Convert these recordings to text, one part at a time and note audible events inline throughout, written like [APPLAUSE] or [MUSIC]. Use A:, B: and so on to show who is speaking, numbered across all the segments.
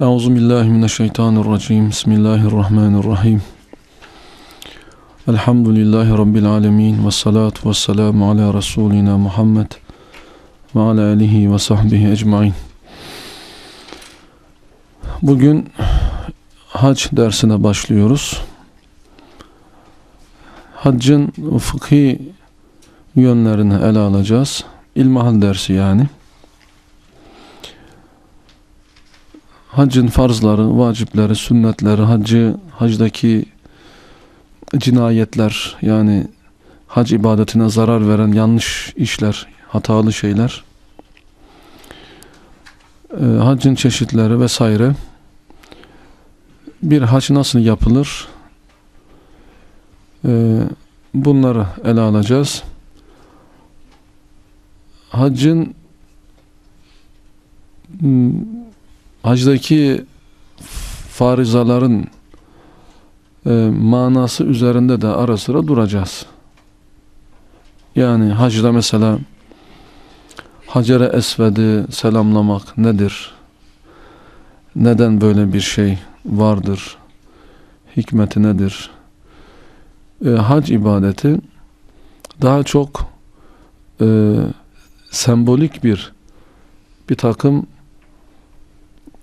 A: Euzu billahi mineşşeytanirracim. Bismillahirrahmanirrahim. Elhamdülillahi rabbil alamin ve salatu vesselamu ala rasulina Muhammed ve ala alihi ve sahbihi ecmaîn. Bugün hac dersine başlıyoruz. Haccın fıkhi yönlerini ele alacağız. İlmihal dersi yani. Hacın farzları, vacipleri, sünnetleri, hacı hacdaki cinayetler yani hac ibadetine zarar veren yanlış işler, hatalı şeyler, ee, hacın çeşitleri vesaire. Bir hac nasıl yapılır? E, bunları ele alacağız. hacın hmm, hacdaki farizaların e, manası üzerinde de ara sıra duracağız. Yani hacda mesela Hacer-i Esved'i selamlamak nedir? Neden böyle bir şey vardır? Hikmeti nedir? E, hac ibadeti daha çok e, sembolik bir bir takım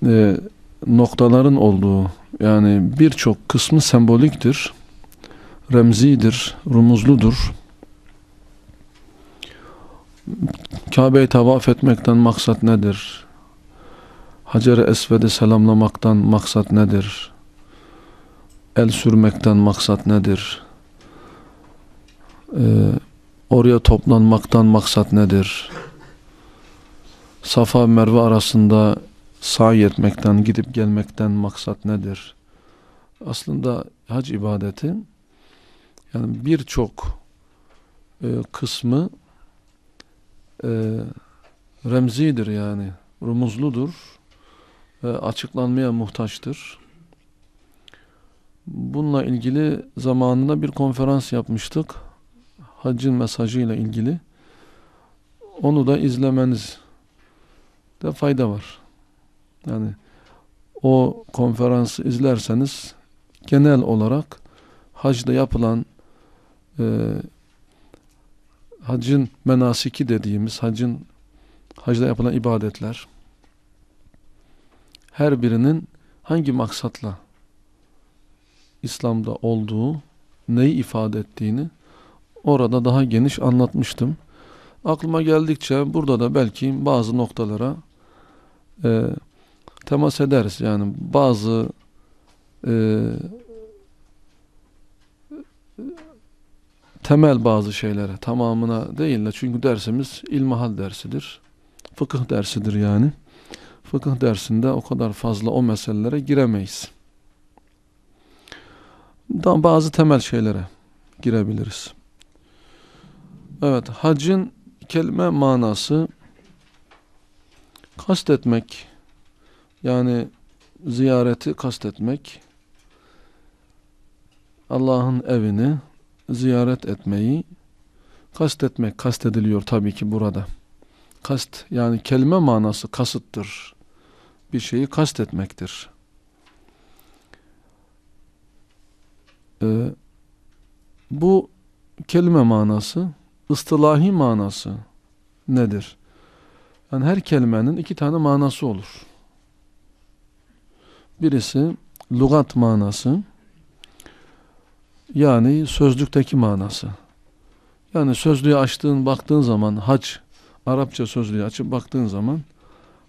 A: e, noktaların olduğu yani birçok kısmı semboliktir, remzidir, rumuzludur. Kabe'yi tavaf etmekten maksat nedir? Hacer-i Esved'i selamlamaktan maksat nedir? El sürmekten maksat nedir? Ee, oraya toplanmaktan maksat nedir? Safa Merve arasında sahi etmekten, gidip gelmekten maksat nedir? Aslında hac ibadeti yani birçok e, kısmı e, remzidir yani, rumuzludur, e, açıklanmaya muhtaçtır. Bununla ilgili zamanında bir konferans yapmıştık. Hacın mesajıyla ilgili. Onu da izlemeniz de fayda var. Yani o konferansı izlerseniz genel olarak hacda yapılan e, hacın menasiki dediğimiz hacın hacda yapılan ibadetler her birinin hangi maksatla İslam'da olduğu neyi ifade ettiğini orada daha geniş anlatmıştım. Aklıma geldikçe burada da belki bazı noktalara e, temas ederiz. Yani bazı e, temel bazı şeylere tamamına değil de çünkü dersimiz ilmahal dersidir. Fıkıh dersidir yani. Fıkıh dersinde o kadar fazla o meselelere giremeyiz. Daha bazı temel şeylere girebiliriz. Evet, hacin kelime manası kastetmek, yani ziyareti kastetmek, Allah'ın evini ziyaret etmeyi kastetmek kastediliyor tabii ki burada. Kast yani kelime manası kasıttır. Bir şeyi kastetmektir. Ee, bu kelime manası, ıstılahi manası nedir? Yani her kelimenin iki tane manası olur. Birisi lugat manası yani sözlükteki manası. Yani sözlüğü açtığın baktığın zaman hac Arapça sözlüğü açıp baktığın zaman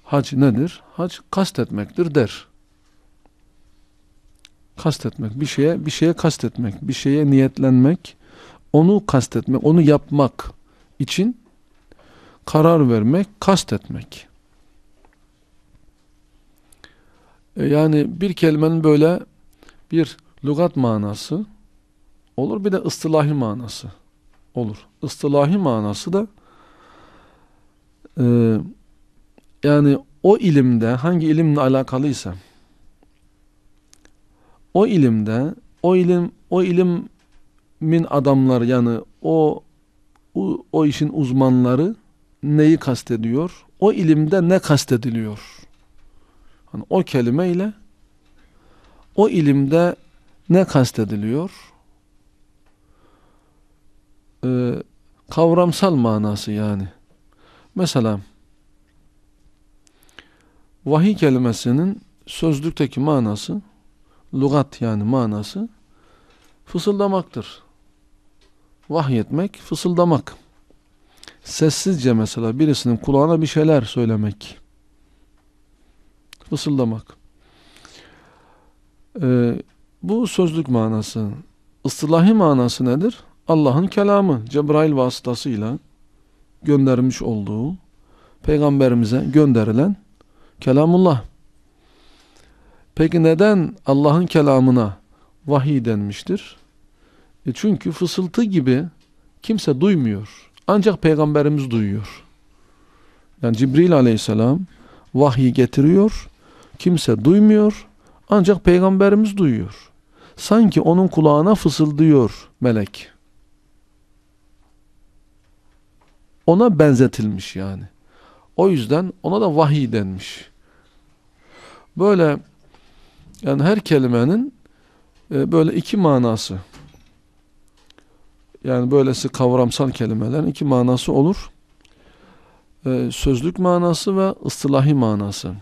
A: hac nedir? Hac kastetmektir der. Kastetmek bir şeye bir şeye kastetmek, bir şeye niyetlenmek, onu kastetmek, onu yapmak için karar vermek, kastetmek. E, yani bir kelimenin böyle bir lugat manası olur bir de ıstılahi manası olur. Istilahi manası da e, yani o ilimde hangi ilimle alakalıysa o ilimde o ilim o ilimin adamları yani o o, o işin uzmanları neyi kastediyor? O ilimde ne kastediliyor? Hani o kelimeyle o ilimde ne kastediliyor? Ee, kavramsal manası yani. Mesela vahiy kelimesinin sözlükteki manası lugat yani manası fısıldamaktır. Vahyetmek, fısıldamak. Sessizce mesela birisinin kulağına bir şeyler söylemek fısıldamak. Ee, bu sözlük manası. Istilahi manası nedir? Allah'ın kelamı Cebrail vasıtasıyla göndermiş olduğu peygamberimize gönderilen kelamullah. Peki neden Allah'ın kelamına vahiy denmiştir? E çünkü fısıltı gibi kimse duymuyor. Ancak peygamberimiz duyuyor. Yani Cibril aleyhisselam vahiy getiriyor kimse duymuyor ancak peygamberimiz duyuyor. Sanki onun kulağına fısıldıyor melek. Ona benzetilmiş yani. O yüzden ona da vahiy denmiş. Böyle yani her kelimenin e, böyle iki manası. Yani böylesi kavramsal kelimelerin iki manası olur. E, sözlük manası ve ıstılahi manası.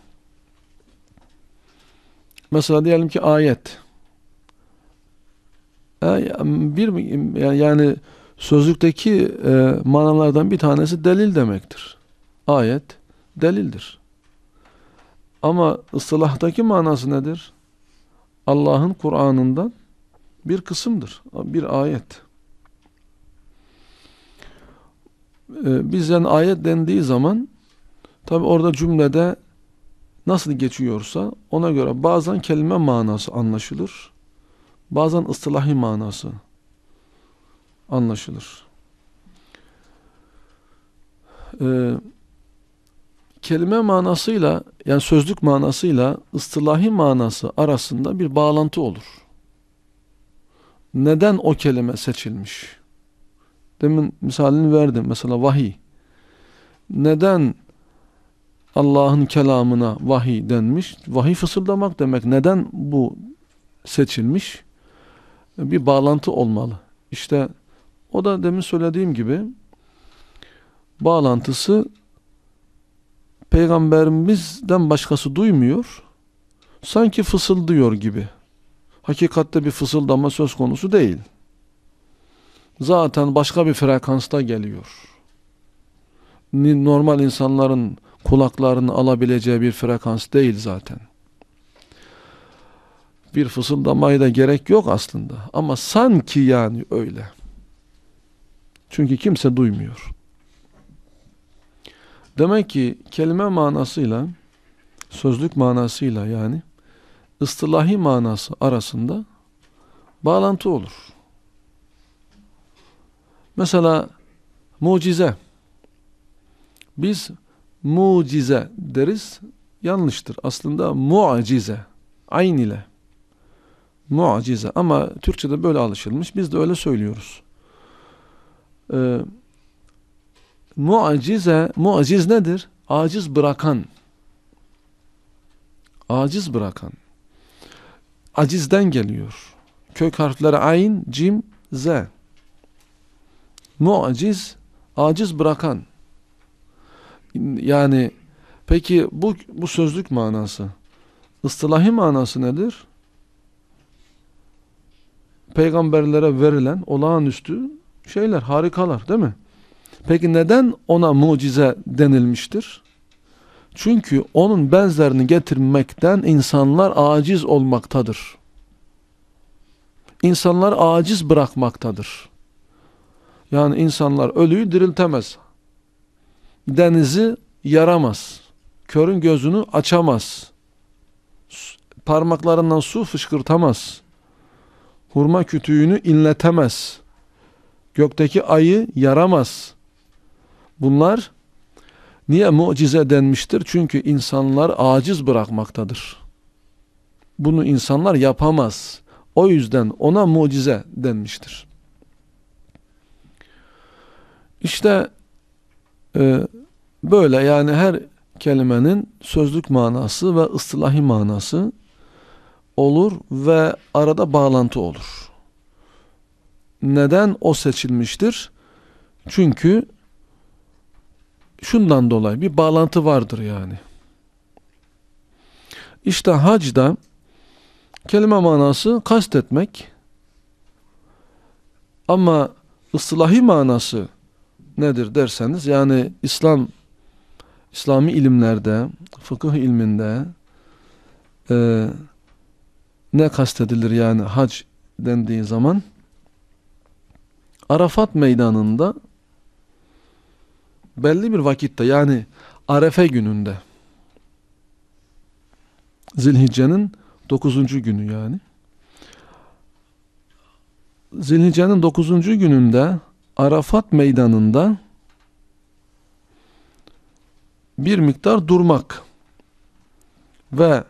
A: Mesela diyelim ki ayet. E, bir yani sözlükteki e, manalardan bir tanesi delil demektir. Ayet delildir. Ama ıslahdaki manası nedir? Allah'ın Kur'an'ından bir kısımdır. Bir ayet. Ee, bizden ayet dendiği zaman tabi orada cümlede nasıl geçiyorsa ona göre bazen kelime manası anlaşılır. Bazen ıstılahi manası anlaşılır. Ee, kelime manasıyla yani sözlük manasıyla ıstılahi manası arasında bir bağlantı olur. Neden o kelime seçilmiş? Demin misalini verdim. Mesela vahiy. Neden Allah'ın kelamına vahiy denmiş. Vahiy fısıldamak demek. Neden bu seçilmiş? Bir bağlantı olmalı. İşte o da demin söylediğim gibi bağlantısı peygamberimizden başkası duymuyor. Sanki fısıldıyor gibi. Hakikatte bir fısıldama söz konusu değil. Zaten başka bir frekansta geliyor. Normal insanların kulaklarının alabileceği bir frekans değil zaten. Bir fısıldamaya da gerek yok aslında. Ama sanki yani öyle. Çünkü kimse duymuyor. Demek ki kelime manasıyla, sözlük manasıyla yani ıstılahi manası arasında bağlantı olur. Mesela mucize. Biz mucize deriz. Yanlıştır. Aslında muacize. Ayn ile. Muacize. Ama Türkçe'de böyle alışılmış. Biz de öyle söylüyoruz. Ee, muacize, muaciz nedir? Aciz bırakan. Aciz bırakan. Acizden geliyor. Kök harfleri ayn, cim, z. Muaciz, aciz bırakan. Yani peki bu, bu sözlük manası ıslahi manası nedir? Peygamberlere verilen olağanüstü şeyler, harikalar değil mi? Peki neden ona mucize denilmiştir? Çünkü onun benzerini getirmekten insanlar aciz olmaktadır. İnsanlar aciz bırakmaktadır. Yani insanlar ölüyü diriltemez denizi yaramaz. Körün gözünü açamaz. Parmaklarından su fışkırtamaz. Hurma kütüğünü inletemez. Gökteki ayı yaramaz. Bunlar niye mucize denmiştir? Çünkü insanlar aciz bırakmaktadır. Bunu insanlar yapamaz. O yüzden ona mucize denmiştir. İşte ee, böyle yani her kelimenin sözlük manası ve ıslahi manası olur ve arada bağlantı olur. Neden o seçilmiştir? Çünkü şundan dolayı bir bağlantı vardır yani. İşte hacda kelime manası kastetmek ama ıslahi manası nedir derseniz yani İslam İslami ilimlerde, fıkıh ilminde e, ne kastedilir yani hac dendiği zaman Arafat meydanında belli bir vakitte yani Arefe gününde Zilhicce'nin 9. günü yani Zilhicce'nin 9. gününde Arafat meydanında bir miktar durmak ve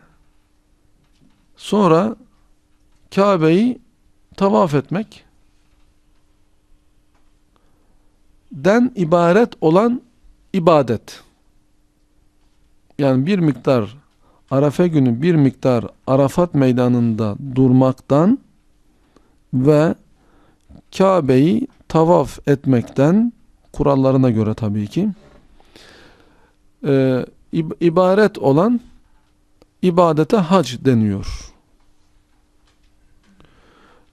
A: sonra Kabe'yi tavaf etmek den ibaret olan ibadet. Yani bir miktar Arafe günü bir miktar Arafat meydanında durmaktan ve Kabe'yi tavaf etmekten kurallarına göre tabii ki e, ibaret olan ibadete hac deniyor.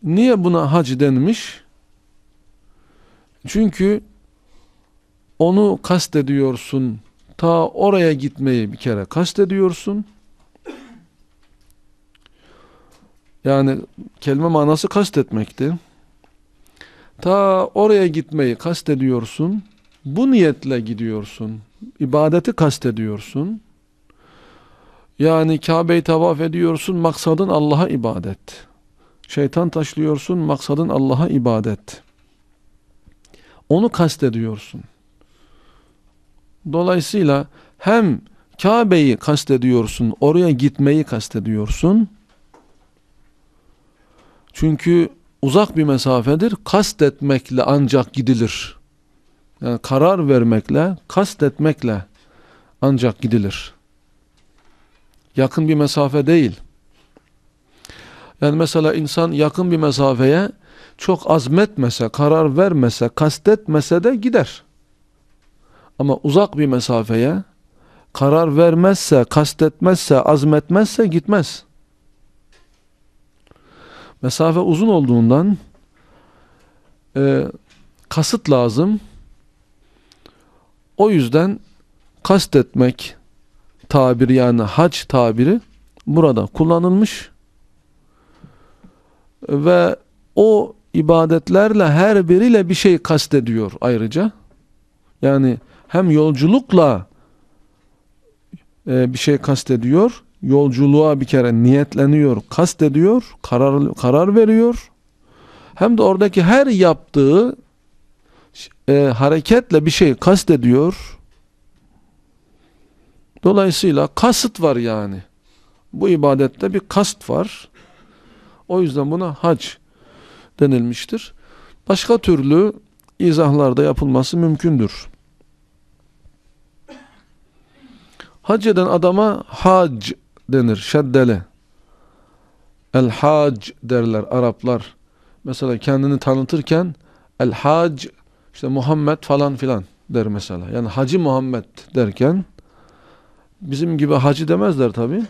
A: Niye buna hac denmiş? Çünkü onu kastediyorsun. Ta oraya gitmeyi bir kere kastediyorsun. Yani kelime manası kastetmekti. Ta oraya gitmeyi kastediyorsun. Bu niyetle gidiyorsun. İbadeti kastediyorsun. Yani Kabe'yi tavaf ediyorsun. Maksadın Allah'a ibadet. Şeytan taşlıyorsun. Maksadın Allah'a ibadet. Onu kastediyorsun. Dolayısıyla hem Kabe'yi kastediyorsun, oraya gitmeyi kastediyorsun. Çünkü uzak bir mesafedir. Kastetmekle ancak gidilir. Yani karar vermekle, kastetmekle ancak gidilir. Yakın bir mesafe değil. Yani mesela insan yakın bir mesafeye çok azmetmese, karar vermese, kastetmese de gider. Ama uzak bir mesafeye karar vermezse, kastetmezse, azmetmezse gitmez. Mesafe uzun olduğundan e, kasıt lazım. O yüzden kastetmek tabiri yani hac tabiri burada kullanılmış ve o ibadetlerle her biriyle bir şey kastediyor ayrıca. Yani hem yolculukla e, bir şey kastediyor yolculuğa bir kere niyetleniyor, kast ediyor, karar, karar veriyor. Hem de oradaki her yaptığı e, hareketle bir şey kast ediyor. Dolayısıyla kasıt var yani. Bu ibadette bir kast var. O yüzden buna hac denilmiştir. Başka türlü izahlarda yapılması mümkündür. Hac eden adama hac denir. Şeddele. El hac derler Araplar. Mesela kendini tanıtırken el hac işte Muhammed falan filan der mesela. Yani Hacı Muhammed derken bizim gibi hacı demezler tabi.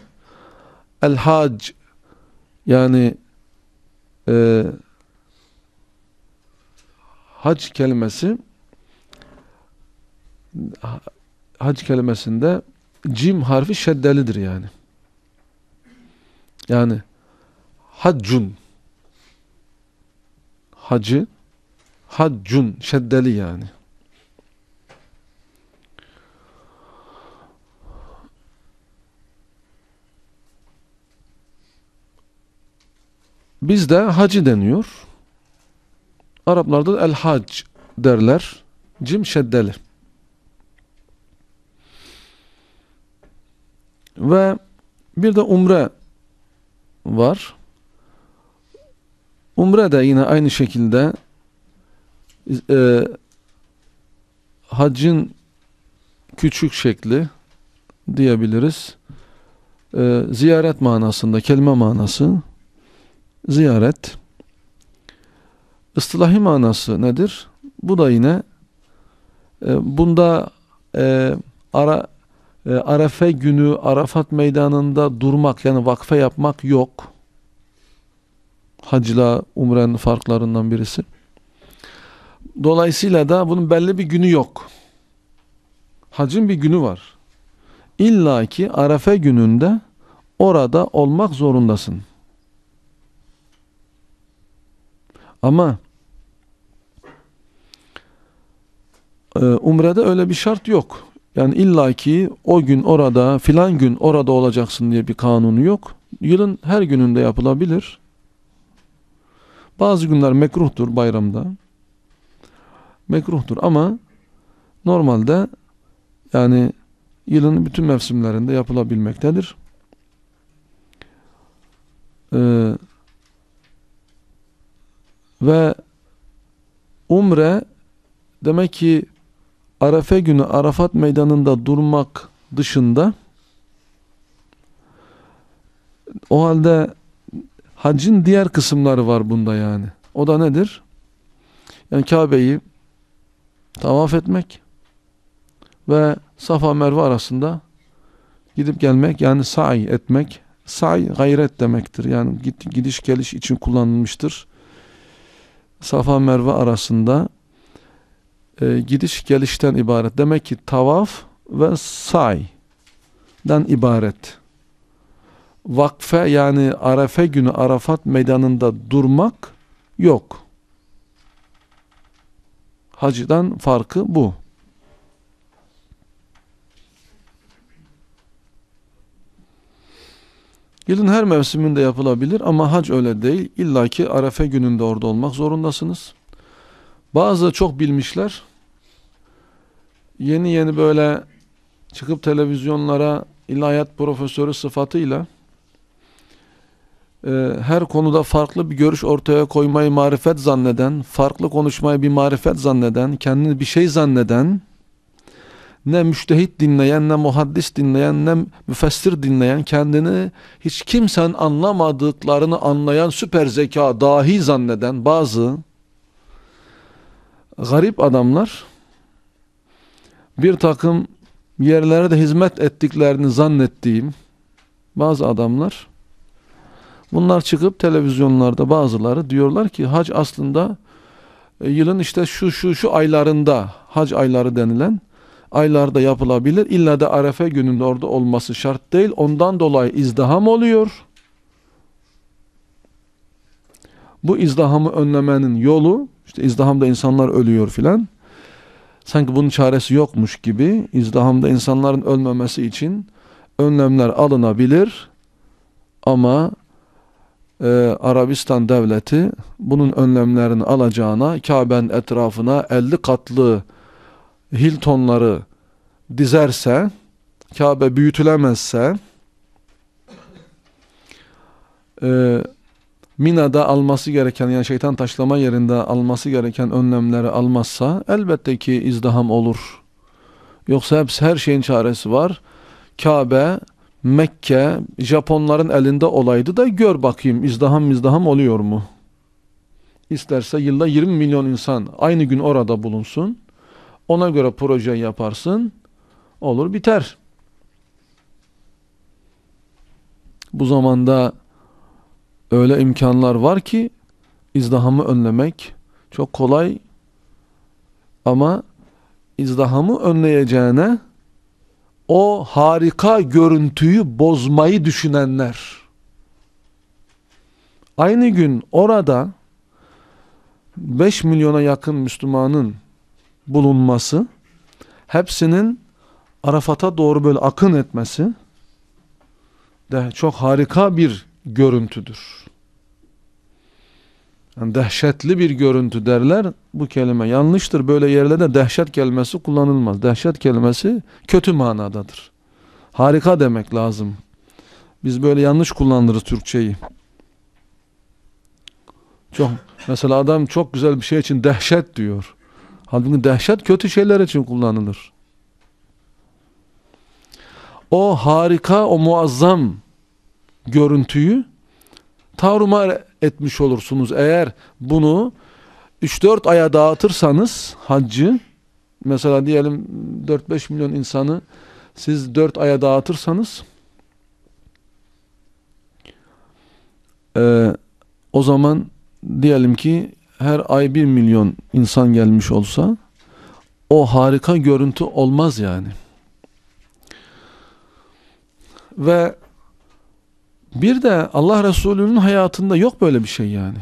A: El hac yani e, hac kelimesi hac kelimesinde cim harfi şeddelidir yani. Yani haccun hacı haccun şeddeli yani. Bizde hacı deniyor. Araplarda el hac derler. Cim şeddeli. Ve bir de umre var. Umre de yine aynı şekilde e, hacın küçük şekli diyebiliriz. E, ziyaret manasında, kelime manası ziyaret. Istilahi manası nedir? Bu da yine e, bunda e, ara e, ee, Arefe günü Arafat meydanında durmak yani vakfe yapmak yok. Hacla umrenin farklarından birisi. Dolayısıyla da bunun belli bir günü yok. Hacın bir günü var. İlla ki Arefe gününde orada olmak zorundasın. Ama e, umrede öyle bir şart yok. Yani illaki o gün orada filan gün orada olacaksın diye bir kanunu yok. Yılın her gününde yapılabilir. Bazı günler mekruhtur bayramda. Mekruhtur ama normalde yani yılın bütün mevsimlerinde yapılabilmektedir. Ee, ve umre demek ki Arafe günü Arafat meydanında durmak dışında o halde hacin diğer kısımları var bunda yani. O da nedir? Yani Kabe'yi tavaf etmek ve Safa Merve arasında gidip gelmek yani say etmek. say gayret demektir. Yani gidiş geliş için kullanılmıştır. Safa Merve arasında e, gidiş gelişten ibaret. Demek ki tavaf ve say'dan ibaret. Vakfe yani Arefe günü Arafat meydanında durmak yok. Hacıdan farkı bu. Yılın her mevsiminde yapılabilir ama hac öyle değil. İlla ki Arefe gününde orada olmak zorundasınız. Bazı çok bilmişler yeni yeni böyle çıkıp televizyonlara ilahiyat profesörü sıfatıyla e, her konuda farklı bir görüş ortaya koymayı marifet zanneden, farklı konuşmayı bir marifet zanneden, kendini bir şey zanneden ne müştehit dinleyen, ne muhaddis dinleyen, ne müfessir dinleyen kendini hiç kimsenin anlamadıklarını anlayan süper zeka dahi zanneden bazı garip adamlar bir takım yerlere de hizmet ettiklerini zannettiğim bazı adamlar bunlar çıkıp televizyonlarda bazıları diyorlar ki hac aslında e, yılın işte şu şu şu aylarında hac ayları denilen aylarda yapılabilir. İlla da arefe gününde orada olması şart değil. Ondan dolayı izdaham oluyor. Bu izdahamı önlemenin yolu işte izdahamda insanlar ölüyor filan sanki bunun çaresi yokmuş gibi izdihamda insanların ölmemesi için önlemler alınabilir ama e, Arabistan devleti bunun önlemlerini alacağına Kabe'nin etrafına 50 katlı Hiltonları dizerse Kabe büyütülemezse e, Mina'da alması gereken yani şeytan taşlama yerinde alması gereken önlemleri almazsa elbette ki izdiham olur. Yoksa hepsi her şeyin çaresi var. Kabe, Mekke, Japonların elinde olaydı da gör bakayım izdaham mizdiham oluyor mu? İsterse yılda 20 milyon insan aynı gün orada bulunsun. Ona göre proje yaparsın. Olur biter. Bu zamanda öyle imkanlar var ki izdahamı önlemek çok kolay ama izdahamı önleyeceğine o harika görüntüyü bozmayı düşünenler aynı gün orada 5 milyona yakın Müslümanın bulunması hepsinin Arafat'a doğru böyle akın etmesi de çok harika bir görüntüdür. Yani dehşetli bir görüntü derler bu kelime yanlıştır. Böyle yerlerde dehşet kelimesi kullanılmaz. Dehşet kelimesi kötü manadadır. Harika demek lazım. Biz böyle yanlış kullanırız Türkçeyi. Çok mesela adam çok güzel bir şey için dehşet diyor. Halbuki dehşet kötü şeyler için kullanılır. O harika, o muazzam görüntüyü tarumar etmiş olursunuz. Eğer bunu 3-4 aya dağıtırsanız haccı mesela diyelim 4-5 milyon insanı siz 4 aya dağıtırsanız e, o zaman diyelim ki her ay 1 milyon insan gelmiş olsa o harika görüntü olmaz yani. Ve bir de Allah Resulü'nün hayatında yok böyle bir şey yani.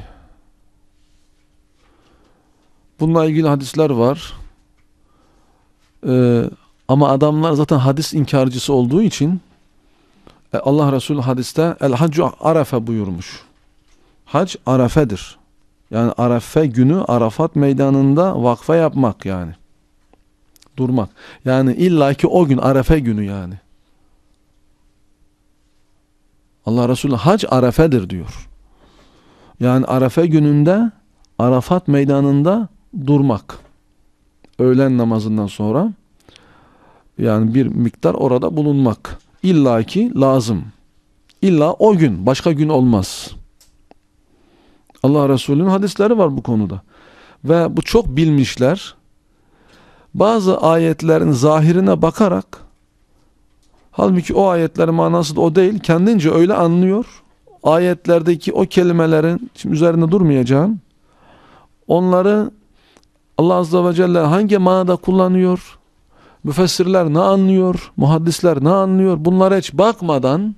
A: Bununla ilgili hadisler var. Ee, ama adamlar zaten hadis inkarcısı olduğu için e, Allah Resulü hadiste el haccu arafe buyurmuş. Hac arafedir. Yani arafe günü Arafat meydanında vakfa yapmak yani. Durmak. Yani illaki o gün arafe günü yani. Allah Resulü hac arafedir diyor. Yani arefe gününde Arafat meydanında durmak. Öğlen namazından sonra yani bir miktar orada bulunmak. İlla ki lazım. İlla o gün, başka gün olmaz. Allah Resulü'nün hadisleri var bu konuda. Ve bu çok bilmişler. Bazı ayetlerin zahirine bakarak Halbuki o ayetlerin manası da o değil. Kendince öyle anlıyor. Ayetlerdeki o kelimelerin, şimdi üzerinde durmayacağım. Onları Allah Azze ve Celle hangi manada kullanıyor? Müfessirler ne anlıyor? Muhaddisler ne anlıyor? Bunlara hiç bakmadan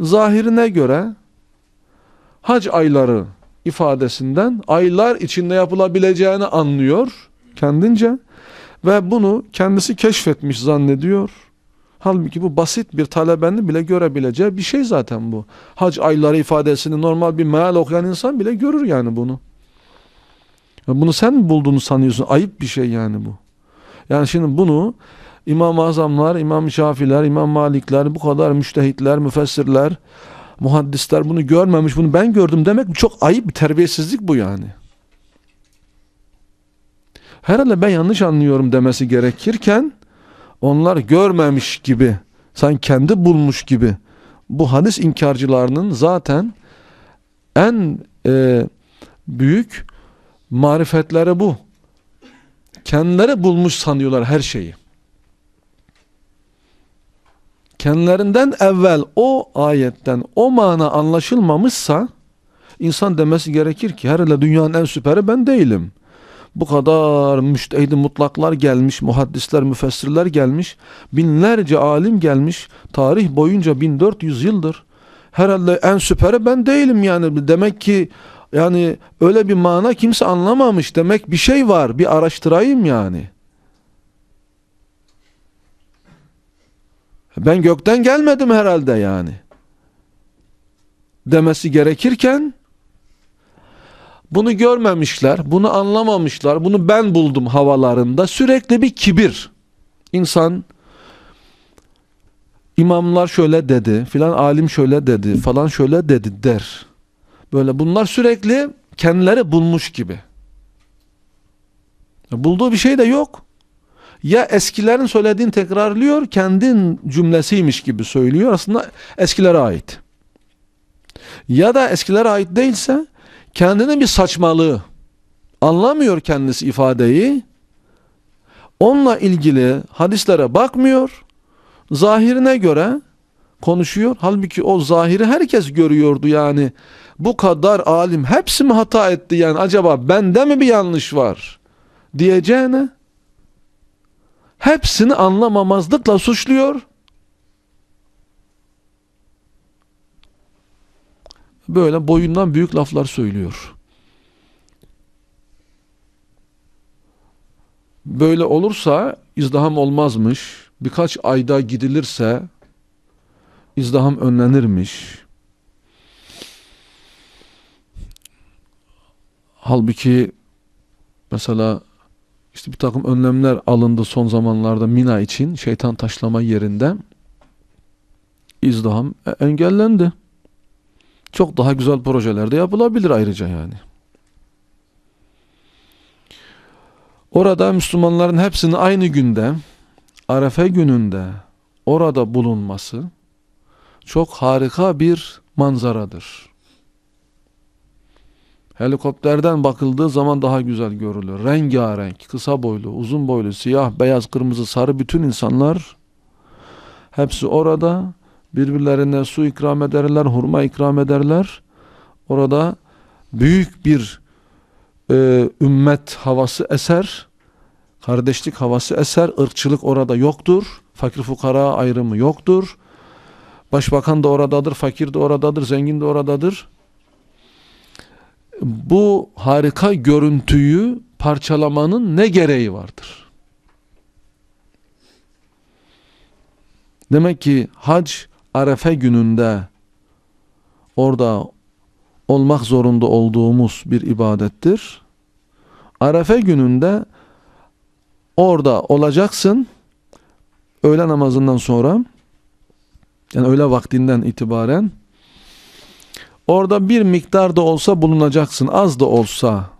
A: zahirine göre hac ayları ifadesinden aylar içinde yapılabileceğini anlıyor kendince ve bunu kendisi keşfetmiş zannediyor Halbuki bu basit bir talebenin bile görebileceği bir şey zaten bu. Hac ayları ifadesini normal bir meal okuyan insan bile görür yani bunu. Bunu sen mi bulduğunu sanıyorsun? Ayıp bir şey yani bu. Yani şimdi bunu İmam-ı Azamlar, İmam Şafiler, İmam Malikler, bu kadar müştehitler, müfessirler, muhaddisler bunu görmemiş, bunu ben gördüm demek çok ayıp bir terbiyesizlik bu yani. Herhalde ben yanlış anlıyorum demesi gerekirken onlar görmemiş gibi sen kendi bulmuş gibi bu hadis inkarcılarının zaten en e, büyük marifetleri bu. Kendileri bulmuş sanıyorlar her şeyi. Kendilerinden evvel o ayetten o mana anlaşılmamışsa insan demesi gerekir ki herhalde dünyanın en süperi ben değilim bu kadar müştehid mutlaklar gelmiş, muhaddisler, müfessirler gelmiş, binlerce alim gelmiş, tarih boyunca 1400 yıldır. Herhalde en süperi ben değilim yani. Demek ki yani öyle bir mana kimse anlamamış. Demek bir şey var, bir araştırayım yani. Ben gökten gelmedim herhalde yani. Demesi gerekirken bunu görmemişler, bunu anlamamışlar, bunu ben buldum havalarında. Sürekli bir kibir. İnsan imamlar şöyle dedi, filan alim şöyle dedi, falan şöyle dedi der. Böyle bunlar sürekli kendileri bulmuş gibi. Bulduğu bir şey de yok. Ya eskilerin söylediğini tekrarlıyor, kendin cümlesiymiş gibi söylüyor. Aslında eskilere ait. Ya da eskilere ait değilse kendinin bir saçmalığı anlamıyor kendisi ifadeyi onunla ilgili hadislere bakmıyor zahirine göre konuşuyor halbuki o zahiri herkes görüyordu yani bu kadar alim hepsi mi hata etti yani acaba bende mi bir yanlış var diyeceğine hepsini anlamamazlıkla suçluyor böyle boyundan büyük laflar söylüyor. Böyle olursa izdaham olmazmış. Birkaç ayda gidilirse izdaham önlenirmiş. Halbuki mesela işte bir takım önlemler alındı son zamanlarda Mina için şeytan taşlama yerinde izdaham e, engellendi çok daha güzel projelerde yapılabilir ayrıca yani. Orada Müslümanların hepsinin aynı günde Arefe gününde orada bulunması çok harika bir manzaradır. Helikopterden bakıldığı zaman daha güzel görülür. Rengarenk, kısa boylu, uzun boylu, siyah, beyaz, kırmızı, sarı bütün insanlar hepsi orada birbirlerine su ikram ederler, hurma ikram ederler. Orada büyük bir e, ümmet havası eser, kardeşlik havası eser, ırkçılık orada yoktur, fakir fukara ayrımı yoktur. Başbakan da oradadır, fakir de oradadır, zengin de oradadır. Bu harika görüntüyü parçalamanın ne gereği vardır? Demek ki hac Arefe gününde orada olmak zorunda olduğumuz bir ibadettir. Arefe gününde orada olacaksın öğle namazından sonra yani öğle vaktinden itibaren orada bir miktar da olsa bulunacaksın az da olsa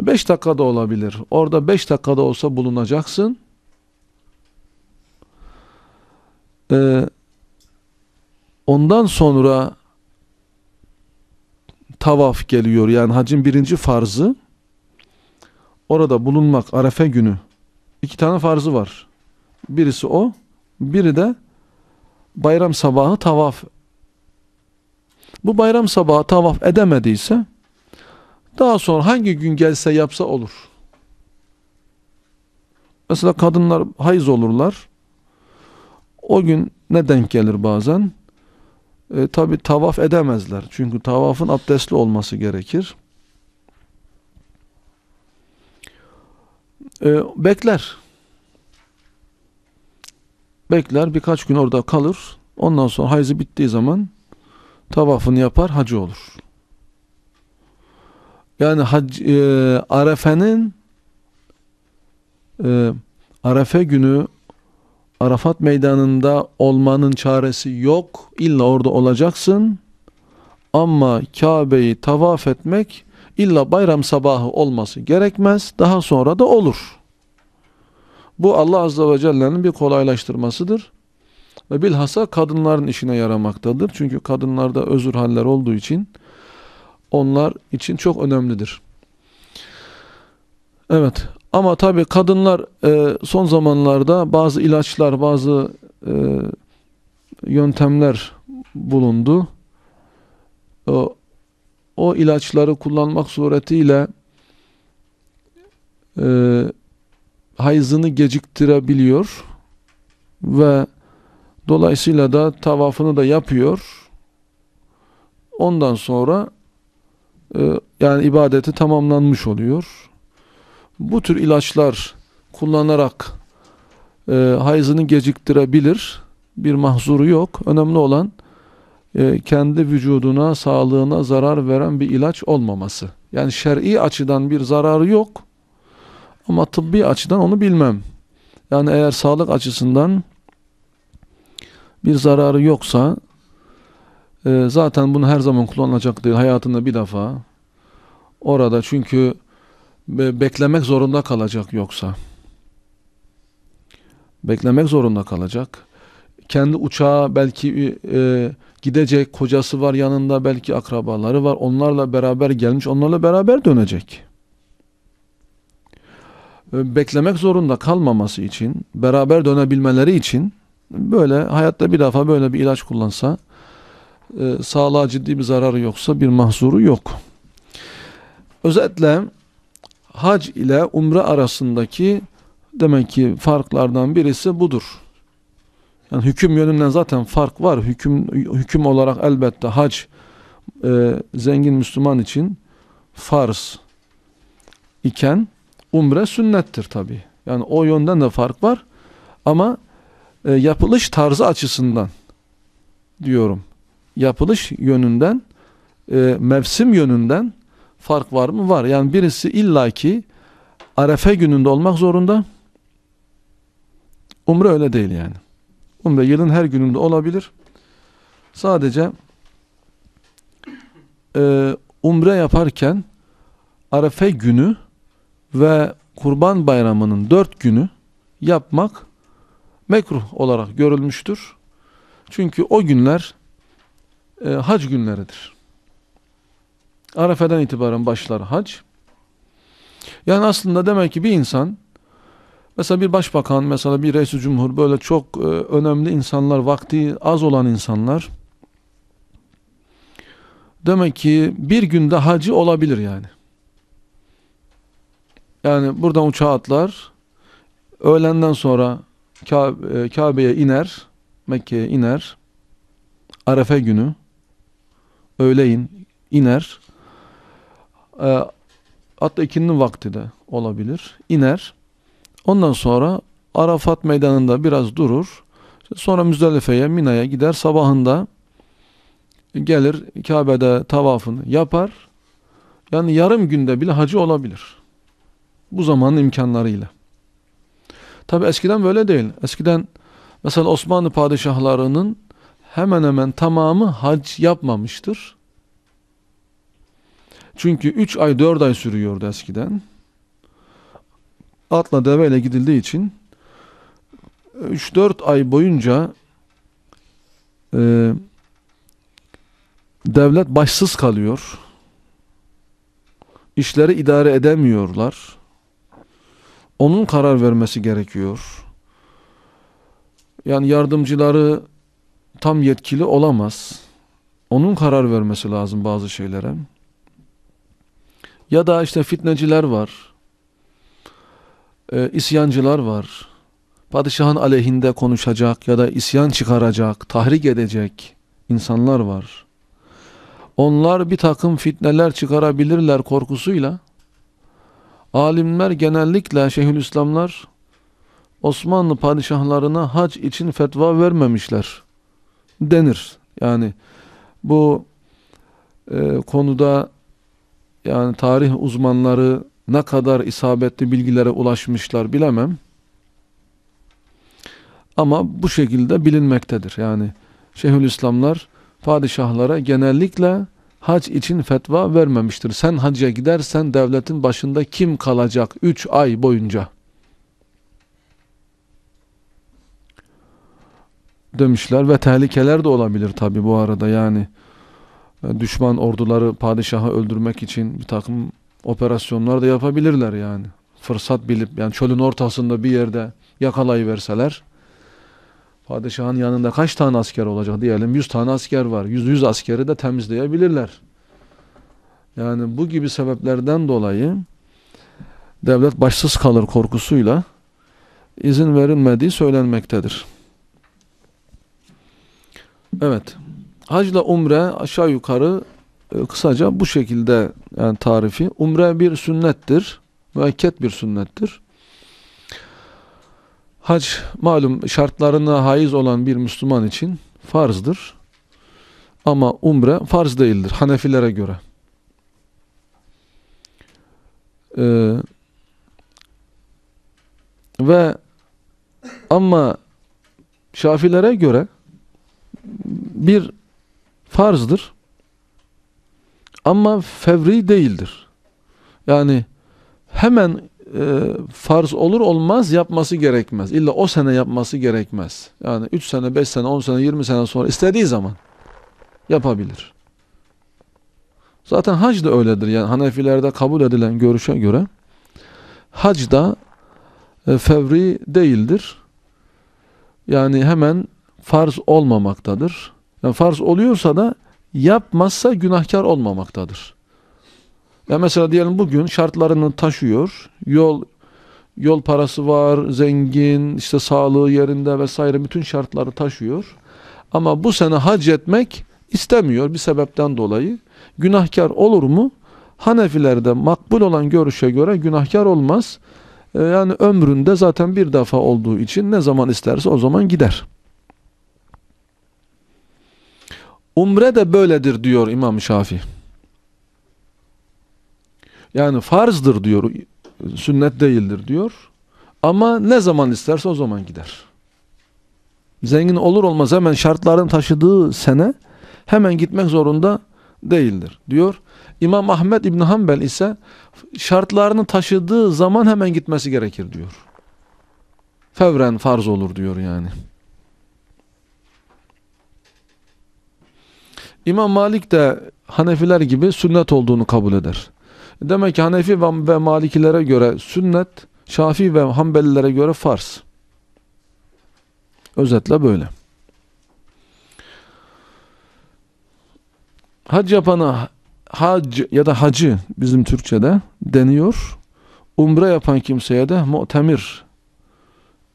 A: 5 da olabilir orada 5 da olsa bulunacaksın ee, Ondan sonra tavaf geliyor. Yani hacin birinci farzı orada bulunmak Arefe günü. iki tane farzı var. Birisi o, biri de bayram sabahı tavaf. Bu bayram sabahı tavaf edemediyse daha sonra hangi gün gelse yapsa olur. Mesela kadınlar hayız olurlar. O gün ne denk gelir bazen? E, Tabi tavaf edemezler. Çünkü tavafın abdestli olması gerekir. E, bekler. Bekler birkaç gün orada kalır. Ondan sonra hayzı bittiği zaman tavafını yapar hacı olur. Yani hac, e, Arefe'nin e, Arefe günü Arafat meydanında olmanın çaresi yok. İlla orada olacaksın. Ama Kabe'yi tavaf etmek illa bayram sabahı olması gerekmez. Daha sonra da olur. Bu Allah Azze ve Celle'nin bir kolaylaştırmasıdır. Ve bilhassa kadınların işine yaramaktadır. Çünkü kadınlarda özür haller olduğu için onlar için çok önemlidir. Evet ama tabi kadınlar e, son zamanlarda bazı ilaçlar, bazı e, yöntemler bulundu. O, o ilaçları kullanmak suretiyle e, hayızını geciktirebiliyor ve dolayısıyla da tavafını da yapıyor. Ondan sonra e, yani ibadeti tamamlanmış oluyor bu tür ilaçlar kullanarak e, hayızını geciktirebilir. Bir mahzuru yok. Önemli olan e, kendi vücuduna, sağlığına zarar veren bir ilaç olmaması. Yani şer'i açıdan bir zararı yok ama tıbbi açıdan onu bilmem. Yani eğer sağlık açısından bir zararı yoksa e, zaten bunu her zaman kullanılacak değil. Hayatında bir defa orada çünkü beklemek zorunda kalacak yoksa. Beklemek zorunda kalacak. Kendi uçağa belki e, e, gidecek, kocası var yanında, belki akrabaları var. Onlarla beraber gelmiş, onlarla beraber dönecek. E, beklemek zorunda kalmaması için, beraber dönebilmeleri için böyle hayatta bir defa böyle bir ilaç kullansa e, sağlığa ciddi bir zararı yoksa bir mahzuru yok. Özetle hac ile umre arasındaki demek ki farklardan birisi budur. Yani hüküm yönünden zaten fark var. Hüküm hüküm olarak elbette hac e, zengin Müslüman için farz iken umre sünnettir tabi. Yani o yönden de fark var. Ama e, yapılış tarzı açısından diyorum. Yapılış yönünden, e, mevsim yönünden fark var mı? Var. Yani birisi illaki Arefe gününde olmak zorunda. Umre öyle değil yani. Umre yılın her gününde olabilir. Sadece e, umre yaparken Arefe günü ve Kurban Bayramı'nın dört günü yapmak mekruh olarak görülmüştür. Çünkü o günler e, hac günleridir. Arafe'den itibaren başlar hac. Yani aslında demek ki bir insan mesela bir başbakan, mesela bir reis cumhur böyle çok e, önemli insanlar, vakti az olan insanlar demek ki bir günde hacı olabilir yani. Yani buradan uçağa atlar, öğlenden sonra e, Kabe'ye iner, Mekke'ye iner, Arefe günü, öğleyin iner, e, hatta ikinin vakti de olabilir. İner. Ondan sonra Arafat meydanında biraz durur. Sonra Müzdelife'ye, Mina'ya gider. Sabahında gelir Kabe'de tavafını yapar. Yani yarım günde bile hacı olabilir. Bu zamanın imkanlarıyla. Tabi eskiden böyle değil. Eskiden mesela Osmanlı padişahlarının hemen hemen tamamı hac yapmamıştır. Çünkü 3 ay 4 ay sürüyordu eskiden. Atla deveyle gidildiği için 3-4 e, ay boyunca e, devlet başsız kalıyor. İşleri idare edemiyorlar. Onun karar vermesi gerekiyor. Yani yardımcıları tam yetkili olamaz. Onun karar vermesi lazım bazı şeylere. Ya da işte fitneciler var. E, isyancılar var. Padişahın aleyhinde konuşacak ya da isyan çıkaracak, tahrik edecek insanlar var. Onlar bir takım fitneler çıkarabilirler korkusuyla. Alimler genellikle Şeyhülislamlar Osmanlı padişahlarına hac için fetva vermemişler denir. Yani bu e, konuda yani tarih uzmanları ne kadar isabetli bilgilere ulaşmışlar bilemem. Ama bu şekilde bilinmektedir. Yani Şeyhülislamlar padişahlara genellikle hac için fetva vermemiştir. Sen hacca gidersen devletin başında kim kalacak 3 ay boyunca? Demişler ve tehlikeler de olabilir tabi bu arada yani. E, düşman orduları padişahı öldürmek için bir takım operasyonlar da yapabilirler yani. Fırsat bilip yani çölün ortasında bir yerde yakalayıverseler padişahın yanında kaç tane asker olacak diyelim 100 tane asker var. 100, 100 askeri de temizleyebilirler. Yani bu gibi sebeplerden dolayı devlet başsız kalır korkusuyla izin verilmediği söylenmektedir. Evet hacla umre aşağı yukarı e, kısaca bu şekilde yani tarifi. Umre bir sünnettir. Müekket bir sünnettir. Hac malum şartlarına haiz olan bir Müslüman için farzdır. Ama umre farz değildir Hanefilere göre. Ee, ve ama Şafilere göre bir farzdır. Ama fevri değildir. Yani hemen e, farz olur olmaz yapması gerekmez. İlla o sene yapması gerekmez. Yani 3 sene, 5 sene, 10 sene, 20 sene sonra istediği zaman yapabilir. Zaten hac da öyledir. Yani Hanefilerde kabul edilen görüşe göre hac da e, fevri değildir. Yani hemen farz olmamaktadır. Yani farz oluyorsa da yapmazsa günahkar olmamaktadır. Ya mesela diyelim bugün şartlarını taşıyor. Yol yol parası var, zengin, işte sağlığı yerinde vesaire bütün şartları taşıyor. Ama bu sene hac etmek istemiyor bir sebepten dolayı. Günahkar olur mu? Hanefilerde makbul olan görüşe göre günahkar olmaz. E, yani ömründe zaten bir defa olduğu için ne zaman isterse o zaman gider. Umre de böyledir diyor İmam Şafii. Yani farzdır diyor, sünnet değildir diyor. Ama ne zaman isterse o zaman gider. Zengin olur olmaz hemen şartların taşıdığı sene hemen gitmek zorunda değildir diyor. İmam Ahmed İbn Hanbel ise şartlarını taşıdığı zaman hemen gitmesi gerekir diyor. Fevren farz olur diyor yani. İmam Malik de Hanefiler gibi sünnet olduğunu kabul eder. Demek ki Hanefi ve, ve Malikilere göre sünnet, Şafii ve Hanbelilere göre farz. Özetle böyle. Hac yapana hac ya da hacı bizim Türkçe'de deniyor. Umre yapan kimseye de mu'temir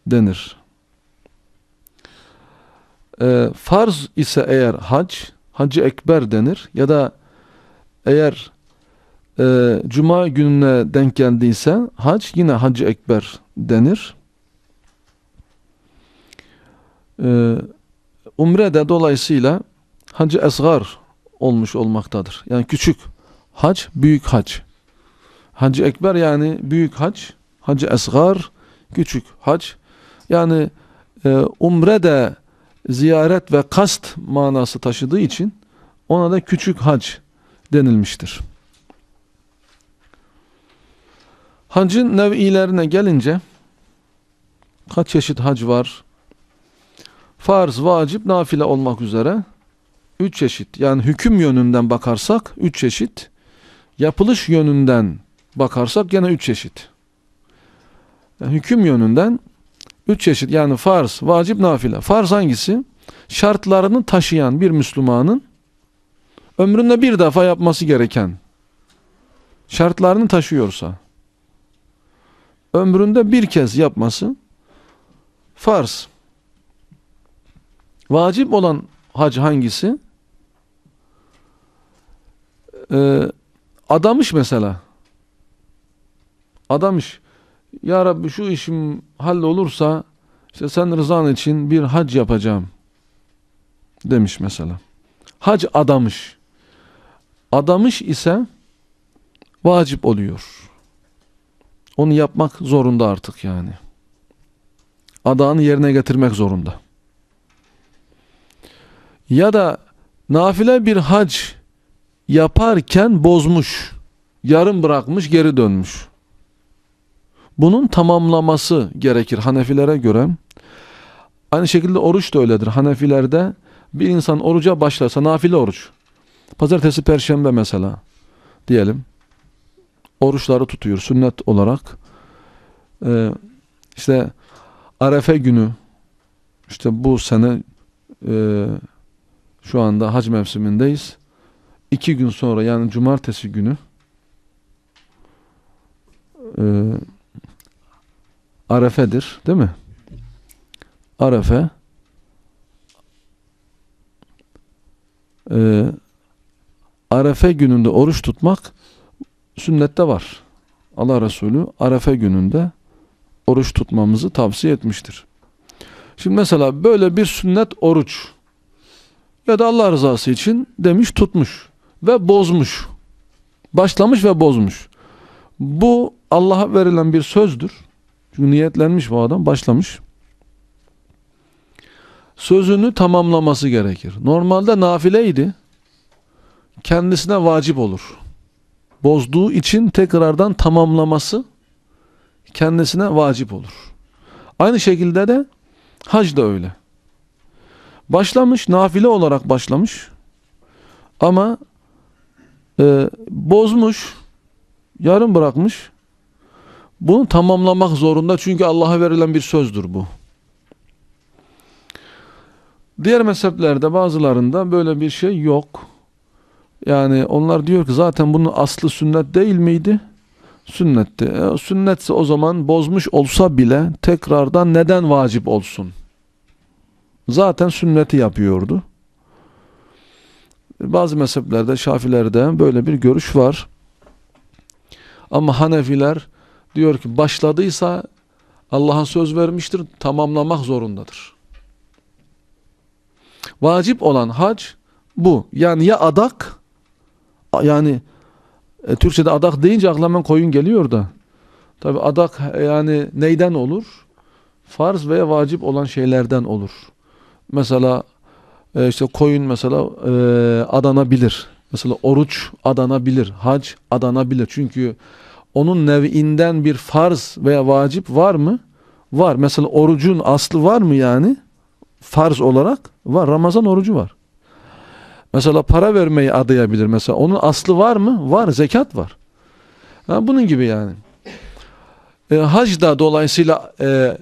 A: denir. Ee, farz ise eğer hac, Hacı Ekber denir ya da eğer e, Cuma gününe denk geldiyse hac yine Hacı Ekber denir. E, umre de dolayısıyla Hacı Esgar olmuş olmaktadır. Yani küçük hac, büyük hac. Hacı Ekber yani büyük hac, Hacı Esgar küçük hac. Yani e, umre de ziyaret ve kast manası taşıdığı için ona da küçük hac denilmiştir. Hacın nev'ilerine gelince kaç çeşit hac var? Farz, vacip, nafile olmak üzere üç çeşit. Yani hüküm yönünden bakarsak üç çeşit. Yapılış yönünden bakarsak gene üç çeşit. Yani hüküm yönünden Üç çeşit yani farz, vacip, nafile. Farz hangisi? Şartlarını taşıyan bir Müslümanın ömründe bir defa yapması gereken şartlarını taşıyorsa ömründe bir kez yapması farz. Vacip olan hac hangisi? Ee, adamış mesela. Adamış. Ya Rabbi şu işim hallolursa işte sen rızan için bir hac yapacağım demiş mesela. Hac adamış. Adamış ise vacip oluyor. Onu yapmak zorunda artık yani. Adağını yerine getirmek zorunda. Ya da nafile bir hac yaparken bozmuş. Yarım bırakmış geri dönmüş. Bunun tamamlaması gerekir Hanefilere göre. Aynı şekilde oruç da öyledir. Hanefilerde bir insan oruca başlarsa nafile oruç. Pazartesi, perşembe mesela diyelim. Oruçları tutuyor sünnet olarak. Ee, işte Arefe günü işte bu sene e, şu anda hac mevsimindeyiz. İki gün sonra yani cumartesi günü e, Arefe'dir değil mi? Arefe e, Arefe gününde oruç tutmak sünnette var. Allah Resulü Arefe gününde oruç tutmamızı tavsiye etmiştir. Şimdi mesela böyle bir sünnet oruç ya da Allah rızası için demiş tutmuş ve bozmuş. Başlamış ve bozmuş. Bu Allah'a verilen bir sözdür. Çünkü niyetlenmiş bu adam, başlamış. Sözünü tamamlaması gerekir. Normalde nafileydi. Kendisine vacip olur. Bozduğu için tekrardan tamamlaması kendisine vacip olur. Aynı şekilde de hac da öyle. Başlamış, nafile olarak başlamış. Ama e, bozmuş, yarım bırakmış. Bunu tamamlamak zorunda çünkü Allah'a verilen bir sözdür bu. Diğer mezheplerde bazılarında böyle bir şey yok. Yani onlar diyor ki zaten bunun aslı sünnet değil miydi? Sünnetti. E, sünnetse o zaman bozmuş olsa bile tekrardan neden vacip olsun? Zaten sünneti yapıyordu. Bazı mezheplerde, şafilerde böyle bir görüş var. Ama Hanefiler diyor ki başladıysa Allah'a söz vermiştir, tamamlamak zorundadır. Vacip olan hac bu. Yani ya adak, yani e, Türkçe'de adak deyince aklıma koyun geliyor da. Tabi adak e, yani neyden olur? Farz veya vacip olan şeylerden olur. Mesela e, işte koyun mesela e, adanabilir. Mesela oruç adanabilir, hac adanabilir. Çünkü onun nev'inden bir farz veya vacip var mı? Var. Mesela orucun aslı var mı yani? Farz olarak var. Ramazan orucu var. Mesela para vermeyi adayabilir mesela. Onun aslı var mı? Var. Zekat var. Ha, bunun gibi yani. E, hac da dolayısıyla e,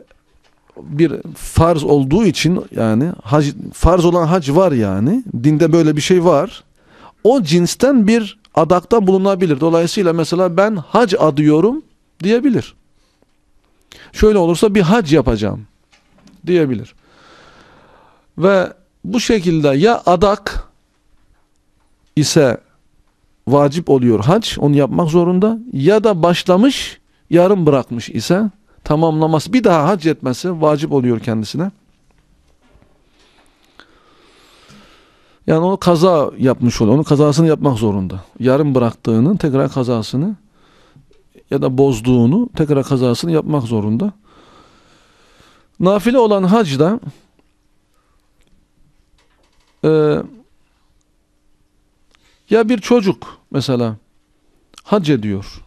A: bir farz olduğu için yani hac, farz olan hac var yani. Dinde böyle bir şey var. O cinsten bir adakta bulunabilir. Dolayısıyla mesela ben hac adıyorum diyebilir. Şöyle olursa bir hac yapacağım diyebilir. Ve bu şekilde ya adak ise vacip oluyor hac onu yapmak zorunda ya da başlamış yarım bırakmış ise tamamlaması bir daha hac etmesi vacip oluyor kendisine. Yani o kaza yapmış oluyor. Onun kazasını yapmak zorunda. Yarım bıraktığının tekrar kazasını ya da bozduğunu tekrar kazasını yapmak zorunda. Nafile olan hacda e, ya bir çocuk mesela hac ediyor.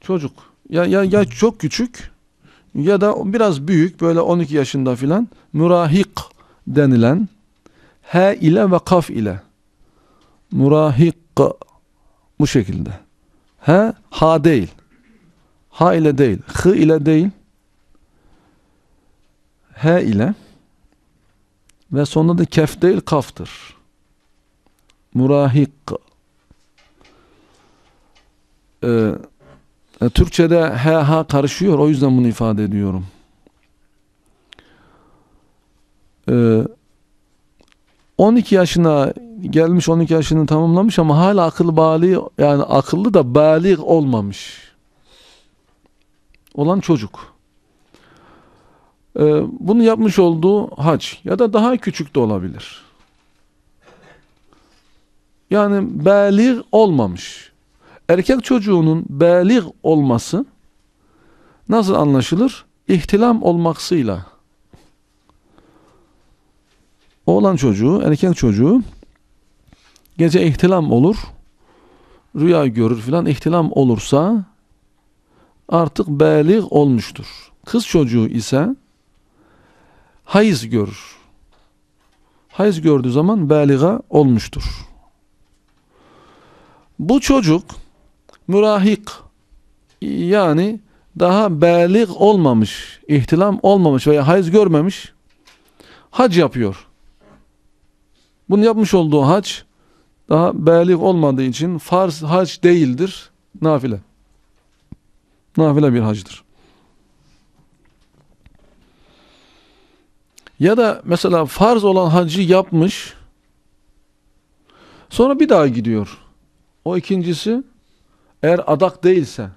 A: Çocuk. Ya, ya, ya çok küçük ya da biraz büyük böyle 12 yaşında filan mürahik denilen H ile ve kaf ile. Murahik bu şekilde. He H değil. H ile değil. Hı ile değil. H ile ve sonunda da kef değil kaftır. Murahik. Ee, e, Türkçe'de H H karışıyor. O yüzden bunu ifade ediyorum. Ee, 12 yaşına gelmiş 12 yaşını tamamlamış ama hala akıl bali yani akıllı da balik olmamış olan çocuk. Ee, bunu yapmış olduğu hac ya da daha küçük de olabilir. Yani balik olmamış. Erkek çocuğunun balik olması nasıl anlaşılır? İhtilam olmaksıyla Oğlan çocuğu, erkek çocuğu gece ihtilam olur. Rüya görür filan ihtilam olursa artık belig olmuştur. Kız çocuğu ise hayız görür. Hayız gördüğü zaman beliga olmuştur. Bu çocuk mürahik yani daha belig olmamış, ihtilam olmamış veya hayız görmemiş hac yapıyor. Bunu yapmış olduğu hac daha belik olmadığı için farz hac değildir. Nafile. Nafile bir hacdır. Ya da mesela farz olan hacı yapmış. Sonra bir daha gidiyor. O ikincisi eğer adak değilse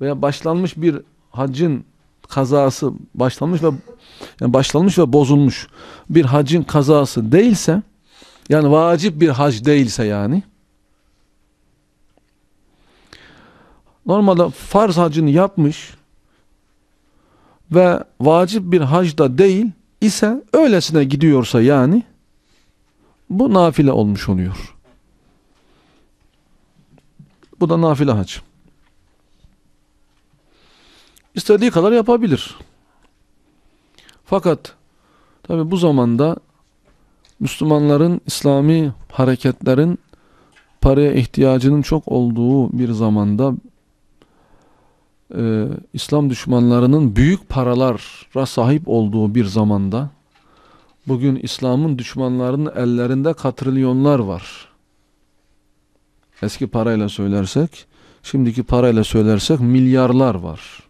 A: veya başlanmış bir hacın kazası başlanmış ve yani başlanmış ve bozulmuş bir hacın kazası değilse yani vacip bir hac değilse yani. Normalde farz hacını yapmış ve vacip bir hac da değil ise öylesine gidiyorsa yani bu nafile olmuş oluyor. Bu da nafile hac. İstediği kadar yapabilir. Fakat tabi bu zamanda Müslümanların İslami hareketlerin paraya ihtiyacının çok olduğu bir zamanda e, İslam düşmanlarının büyük paralara sahip olduğu bir zamanda bugün İslam'ın düşmanlarının ellerinde katrilyonlar var. Eski parayla söylersek, şimdiki parayla söylersek milyarlar var.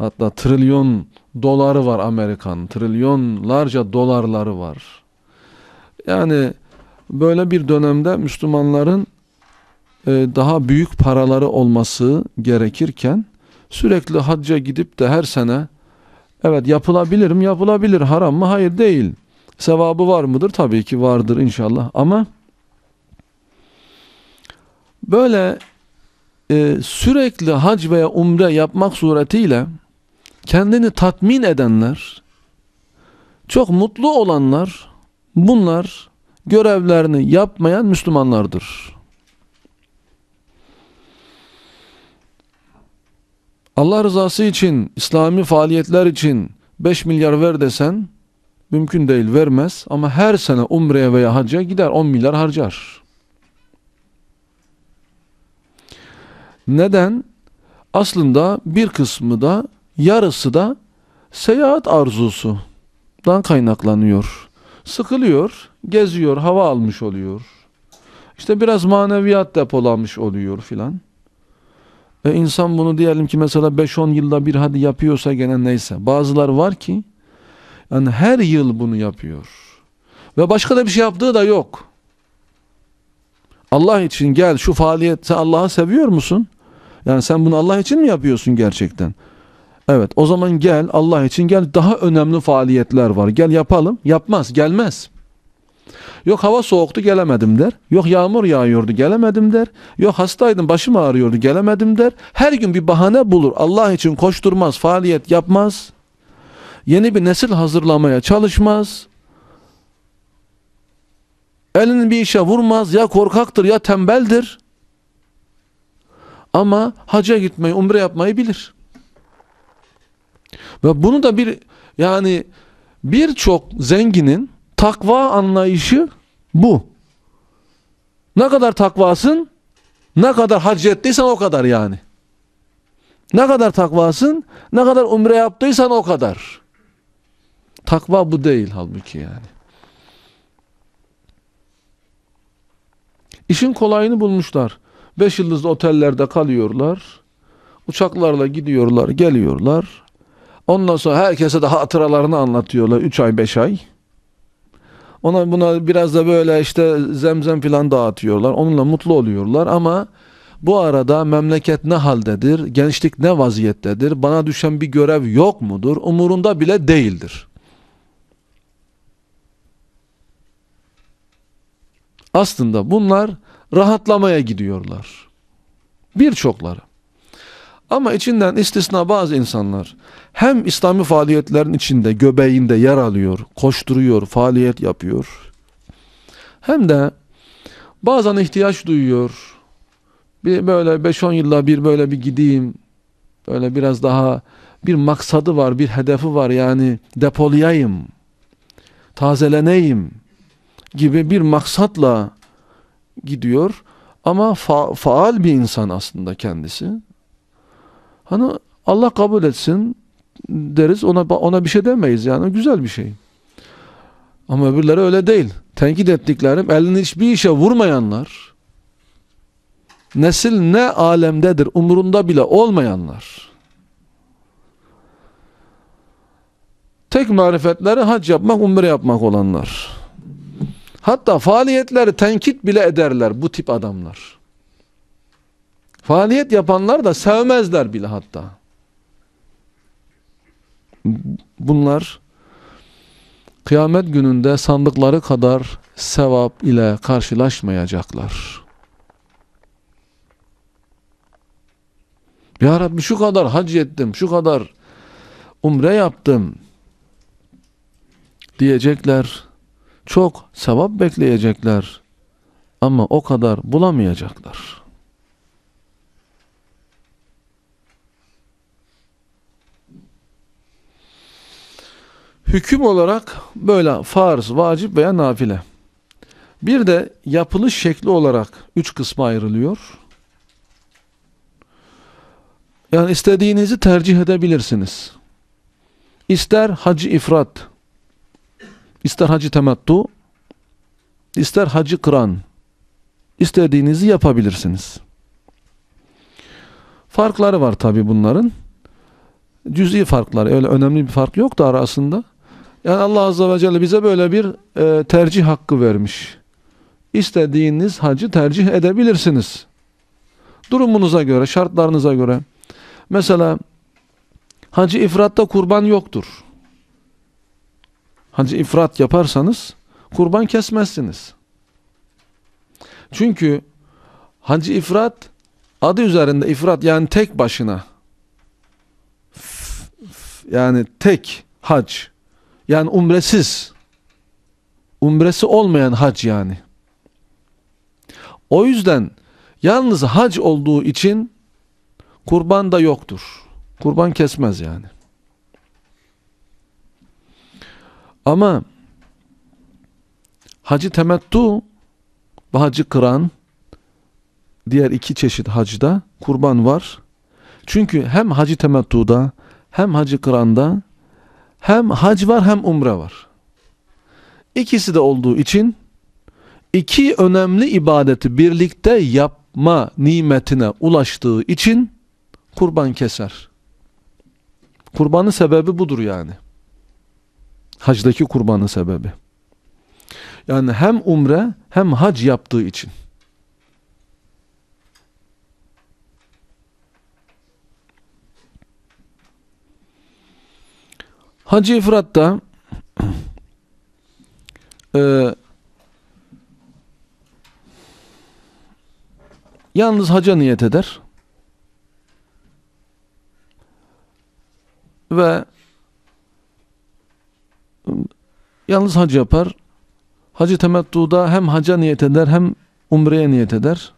A: Hatta trilyon doları var Amerikan. Trilyonlarca dolarları var. Yani böyle bir dönemde Müslümanların e, daha büyük paraları olması gerekirken sürekli hacca gidip de her sene evet yapılabilir mi? Yapılabilir. Haram mı? Hayır değil. Sevabı var mıdır? Tabii ki vardır inşallah. Ama böyle e, sürekli hac veya umre yapmak suretiyle kendini tatmin edenler, çok mutlu olanlar bunlar görevlerini yapmayan Müslümanlardır. Allah rızası için, İslami faaliyetler için 5 milyar ver desen mümkün değil vermez ama her sene umreye veya hacca gider 10 milyar harcar. Neden? Aslında bir kısmı da yarısı da seyahat arzusundan kaynaklanıyor. Sıkılıyor, geziyor, hava almış oluyor. İşte biraz maneviyat depolamış oluyor filan. E insan bunu diyelim ki mesela 5-10 yılda bir hadi yapıyorsa gene neyse. Bazılar var ki yani her yıl bunu yapıyor. Ve başka da bir şey yaptığı da yok. Allah için gel şu faaliyeti Allah'ı seviyor musun? Yani sen bunu Allah için mi yapıyorsun gerçekten? Evet o zaman gel Allah için gel daha önemli faaliyetler var. Gel yapalım. Yapmaz gelmez. Yok hava soğuktu gelemedim der. Yok yağmur yağıyordu gelemedim der. Yok hastaydım başım ağrıyordu gelemedim der. Her gün bir bahane bulur. Allah için koşturmaz, faaliyet yapmaz. Yeni bir nesil hazırlamaya çalışmaz. Elini bir işe vurmaz. Ya korkaktır ya tembeldir. Ama hacca gitmeyi, umre yapmayı bilir. Ve bunu da bir yani birçok zenginin takva anlayışı bu. Ne kadar takvasın ne kadar hac ettiysen o kadar yani. Ne kadar takvasın ne kadar umre yaptıysan o kadar. Takva bu değil halbuki yani. İşin kolayını bulmuşlar. Beş yıldızlı otellerde kalıyorlar. Uçaklarla gidiyorlar, geliyorlar. Ondan sonra herkese de hatıralarını anlatıyorlar. Üç ay, beş ay. Ona buna biraz da böyle işte zemzem filan dağıtıyorlar. Onunla mutlu oluyorlar ama bu arada memleket ne haldedir? Gençlik ne vaziyettedir? Bana düşen bir görev yok mudur? Umurunda bile değildir. Aslında bunlar rahatlamaya gidiyorlar. Birçokları. Ama içinden istisna bazı insanlar hem İslami faaliyetlerin içinde göbeğinde yer alıyor, koşturuyor, faaliyet yapıyor. Hem de bazen ihtiyaç duyuyor. Bir böyle 5-10 yılla bir böyle bir gideyim. Böyle biraz daha bir maksadı var, bir hedefi var yani depolayayım, tazeleneyim gibi bir maksatla gidiyor. Ama fa faal bir insan aslında kendisi. Hani Allah kabul etsin deriz ona ona bir şey demeyiz yani güzel bir şey. Ama öbürleri öyle değil. Tenkit ettiklerim elini hiçbir işe vurmayanlar nesil ne alemdedir umurunda bile olmayanlar. Tek marifetleri hac yapmak, umre yapmak olanlar. Hatta faaliyetleri tenkit bile ederler bu tip adamlar. Faaliyet yapanlar da sevmezler bile hatta. Bunlar kıyamet gününde sandıkları kadar sevap ile karşılaşmayacaklar. Ya Rabbi şu kadar hac ettim, şu kadar umre yaptım diyecekler. Çok sevap bekleyecekler ama o kadar bulamayacaklar. Hüküm olarak böyle farz, vacip veya nafile. Bir de yapılış şekli olarak üç kısma ayrılıyor. Yani istediğinizi tercih edebilirsiniz. İster hacı ifrat, ister hacı temattu, ister hacı kıran, istediğinizi yapabilirsiniz. Farkları var tabi bunların. Cüz'i farkları, öyle önemli bir fark yok da arasında. Yani Allah Azze ve Celle bize böyle bir e, tercih hakkı vermiş. İstediğiniz hacı tercih edebilirsiniz. Durumunuza göre, şartlarınıza göre. Mesela hacı ifratta kurban yoktur. Hacı ifrat yaparsanız kurban kesmezsiniz. Çünkü hacı ifrat adı üzerinde ifrat yani tek başına yani tek hac yani umresiz. Umresi olmayan hac yani. O yüzden yalnız hac olduğu için kurban da yoktur. Kurban kesmez yani. Ama hacı temettu ve hacı kıran diğer iki çeşit hacda kurban var. Çünkü hem hacı temettuda hem hacı kıranda hem hac var hem umre var. İkisi de olduğu için iki önemli ibadeti birlikte yapma nimetine ulaştığı için kurban keser. Kurbanın sebebi budur yani. Hacdaki kurbanın sebebi. Yani hem umre hem hac yaptığı için. Hacı Fırat'ta e, yalnız haca niyet eder ve yalnız hacı yapar. Hacı temettuda hem haca niyet eder hem umreye niyet eder.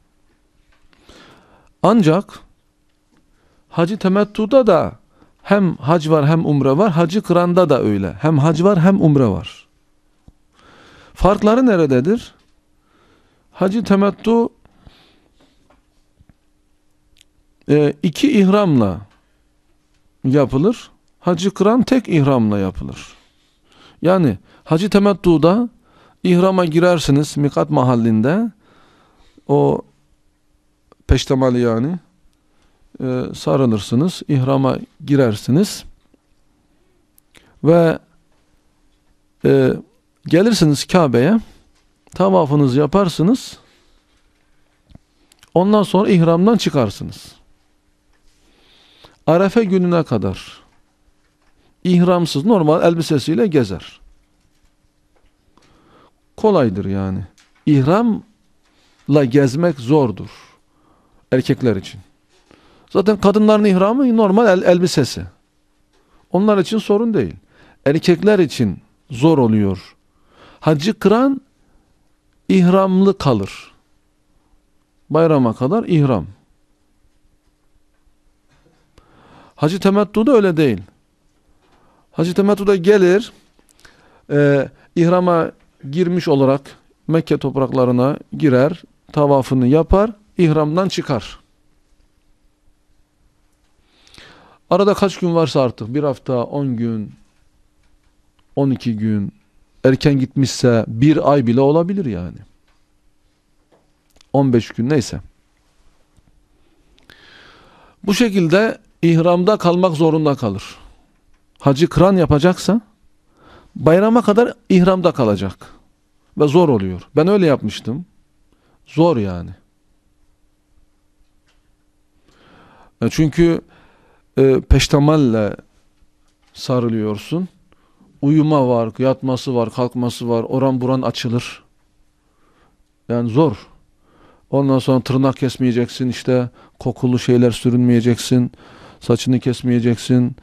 A: Ancak hacı temettuda da hem hac var hem umre var. Hacı kıranda da öyle. Hem hac var hem umre var. Farkları nerededir? Hacı temettu e, iki ihramla yapılır. Hacı kıran tek ihramla yapılır. Yani hacı temettuda ihrama girersiniz mikat mahallinde. O peştemali yani e, sarılırsınız, ihrama girersiniz ve e, gelirsiniz Kabe'ye, tavafınızı yaparsınız, ondan sonra ihramdan çıkarsınız. Arefe gününe kadar ihramsız normal elbisesiyle gezer. Kolaydır yani. İhramla gezmek zordur erkekler için. Zaten kadınların ihramı normal el, elbisesi. Onlar için sorun değil. Erkekler için zor oluyor. Hacı kıran ihramlı kalır. Bayrama kadar ihram. Hacı temettu da öyle değil. Hacı temettu da gelir, e, ihrama girmiş olarak Mekke topraklarına girer, tavafını yapar, ihramdan çıkar. Arada kaç gün varsa artık bir hafta, on gün, on iki gün erken gitmişse bir ay bile olabilir yani. On beş gün neyse. Bu şekilde ihramda kalmak zorunda kalır. Hacı kıran yapacaksa bayrama kadar ihramda kalacak. Ve zor oluyor. Ben öyle yapmıştım. Zor yani. E çünkü e, ee, peştemalle sarılıyorsun. Uyuma var, yatması var, kalkması var. Oran buran açılır. Yani zor. Ondan sonra tırnak kesmeyeceksin işte. Kokulu şeyler sürünmeyeceksin. Saçını kesmeyeceksin.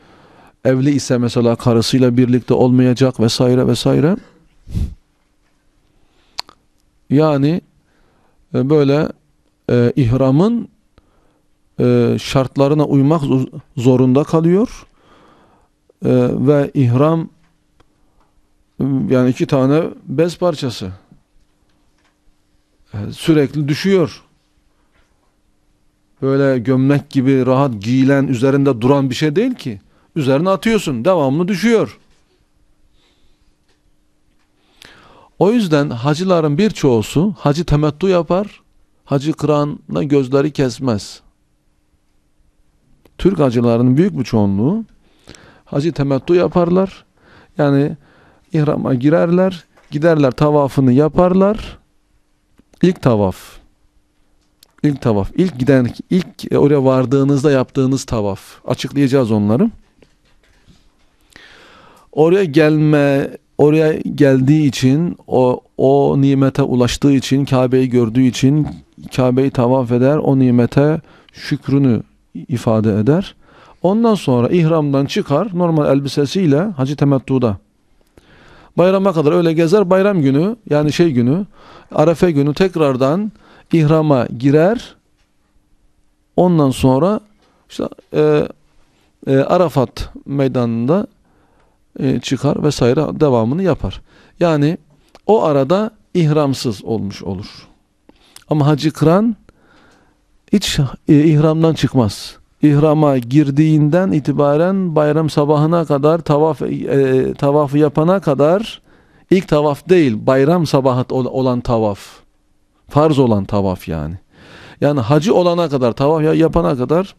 A: Evli ise mesela karısıyla birlikte olmayacak vesaire vesaire. Yani e, böyle e, ihramın e, şartlarına uymak zorunda kalıyor. E, ve ihram yani iki tane bez parçası e, sürekli düşüyor. Böyle gömlek gibi rahat giyilen, üzerinde duran bir şey değil ki. Üzerine atıyorsun, devamlı düşüyor. O yüzden hacıların birçoğusu hacı temettü yapar, hacı kıranla gözleri kesmez. Türk hacılarının büyük bir çoğunluğu hacı temettu yaparlar. Yani ihrama girerler, giderler tavafını yaparlar. İlk tavaf. İlk tavaf. ilk giden, ilk oraya vardığınızda yaptığınız tavaf. Açıklayacağız onları. Oraya gelme, oraya geldiği için, o, o nimete ulaştığı için, Kabe'yi gördüğü için Kabe'yi tavaf eder, o nimete şükrünü ifade eder. Ondan sonra ihramdan çıkar normal elbisesiyle Hacı Temettu'da. Bayrama kadar öyle gezer bayram günü yani şey günü Arefe günü tekrardan ihrama girer. Ondan sonra işte e, e, Arafat meydanında e, çıkar vesaire devamını yapar. Yani o arada ihramsız olmuş olur. Ama Hacı Kıran hiç ihramdan çıkmaz. İhrama girdiğinden itibaren bayram sabahına kadar tavaf e, e, tavafı yapana kadar ilk tavaf değil bayram sabahı olan tavaf. Farz olan tavaf yani. Yani hacı olana kadar tavaf yapana kadar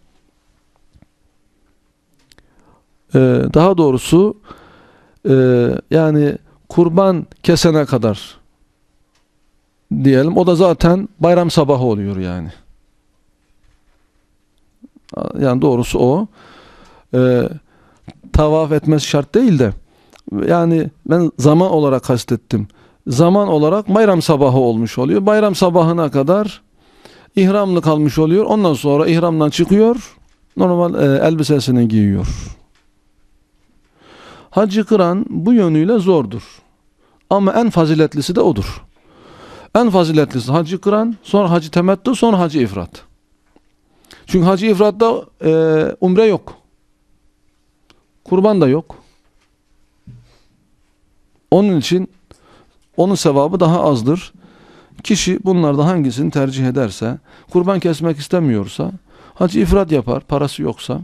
A: e, daha doğrusu yani kurban kesene kadar diyelim. O da zaten bayram sabahı oluyor yani. Yani doğrusu o. E, tavaf etmesi şart değil de yani ben zaman olarak kastettim. Zaman olarak bayram sabahı olmuş oluyor. Bayram sabahına kadar ihramlı kalmış oluyor. Ondan sonra ihramdan çıkıyor. Normal e, elbisesini giyiyor. Hacı kıran bu yönüyle zordur. Ama en faziletlisi de odur. En faziletlisi hacı kıran, sonra hacı temettü, sonra hacı ifrat. Çünkü Hacı İfrat'ta e, umre yok. Kurban da yok. Onun için onun sevabı daha azdır. Kişi bunlarda hangisini tercih ederse, kurban kesmek istemiyorsa, hacı İfrat yapar parası yoksa,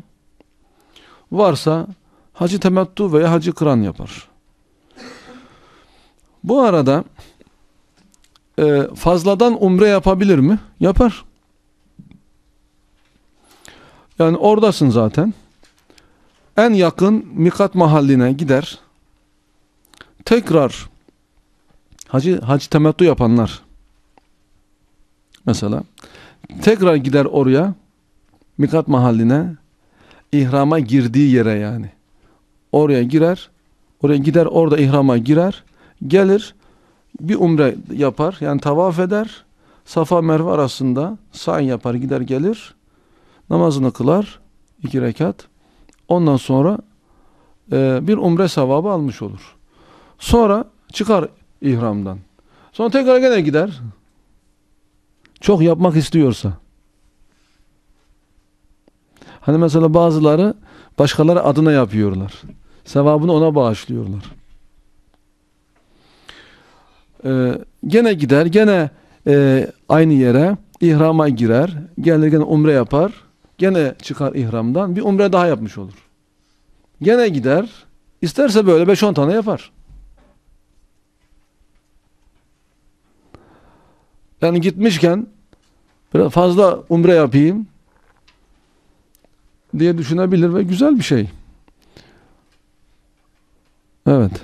A: varsa hacı temettu veya hacı kıran yapar. Bu arada e, fazladan umre yapabilir mi? Yapar. Yani oradasın zaten. En yakın mikat mahalline gider. Tekrar hacı, hacı temettü yapanlar mesela tekrar gider oraya mikat mahalline ihrama girdiği yere yani. Oraya girer. Oraya gider orada ihrama girer. Gelir bir umre yapar yani tavaf eder. Safa Merve arasında sa'i yapar gider gelir namazını kılar iki rekat. Ondan sonra e, bir umre sevabı almış olur. Sonra çıkar ihramdan. Sonra tekrar gene gider. Çok yapmak istiyorsa. Hani mesela bazıları başkaları adına yapıyorlar. Sevabını ona bağışlıyorlar. Ee, gene gider, gene e, aynı yere ihrama girer, gelir gene umre yapar. Gene çıkar ihramdan bir umre daha yapmış olur. Gene gider. isterse böyle 5-10 tane yapar. Yani gitmişken biraz fazla umre yapayım diye düşünebilir ve güzel bir şey. Evet. Evet.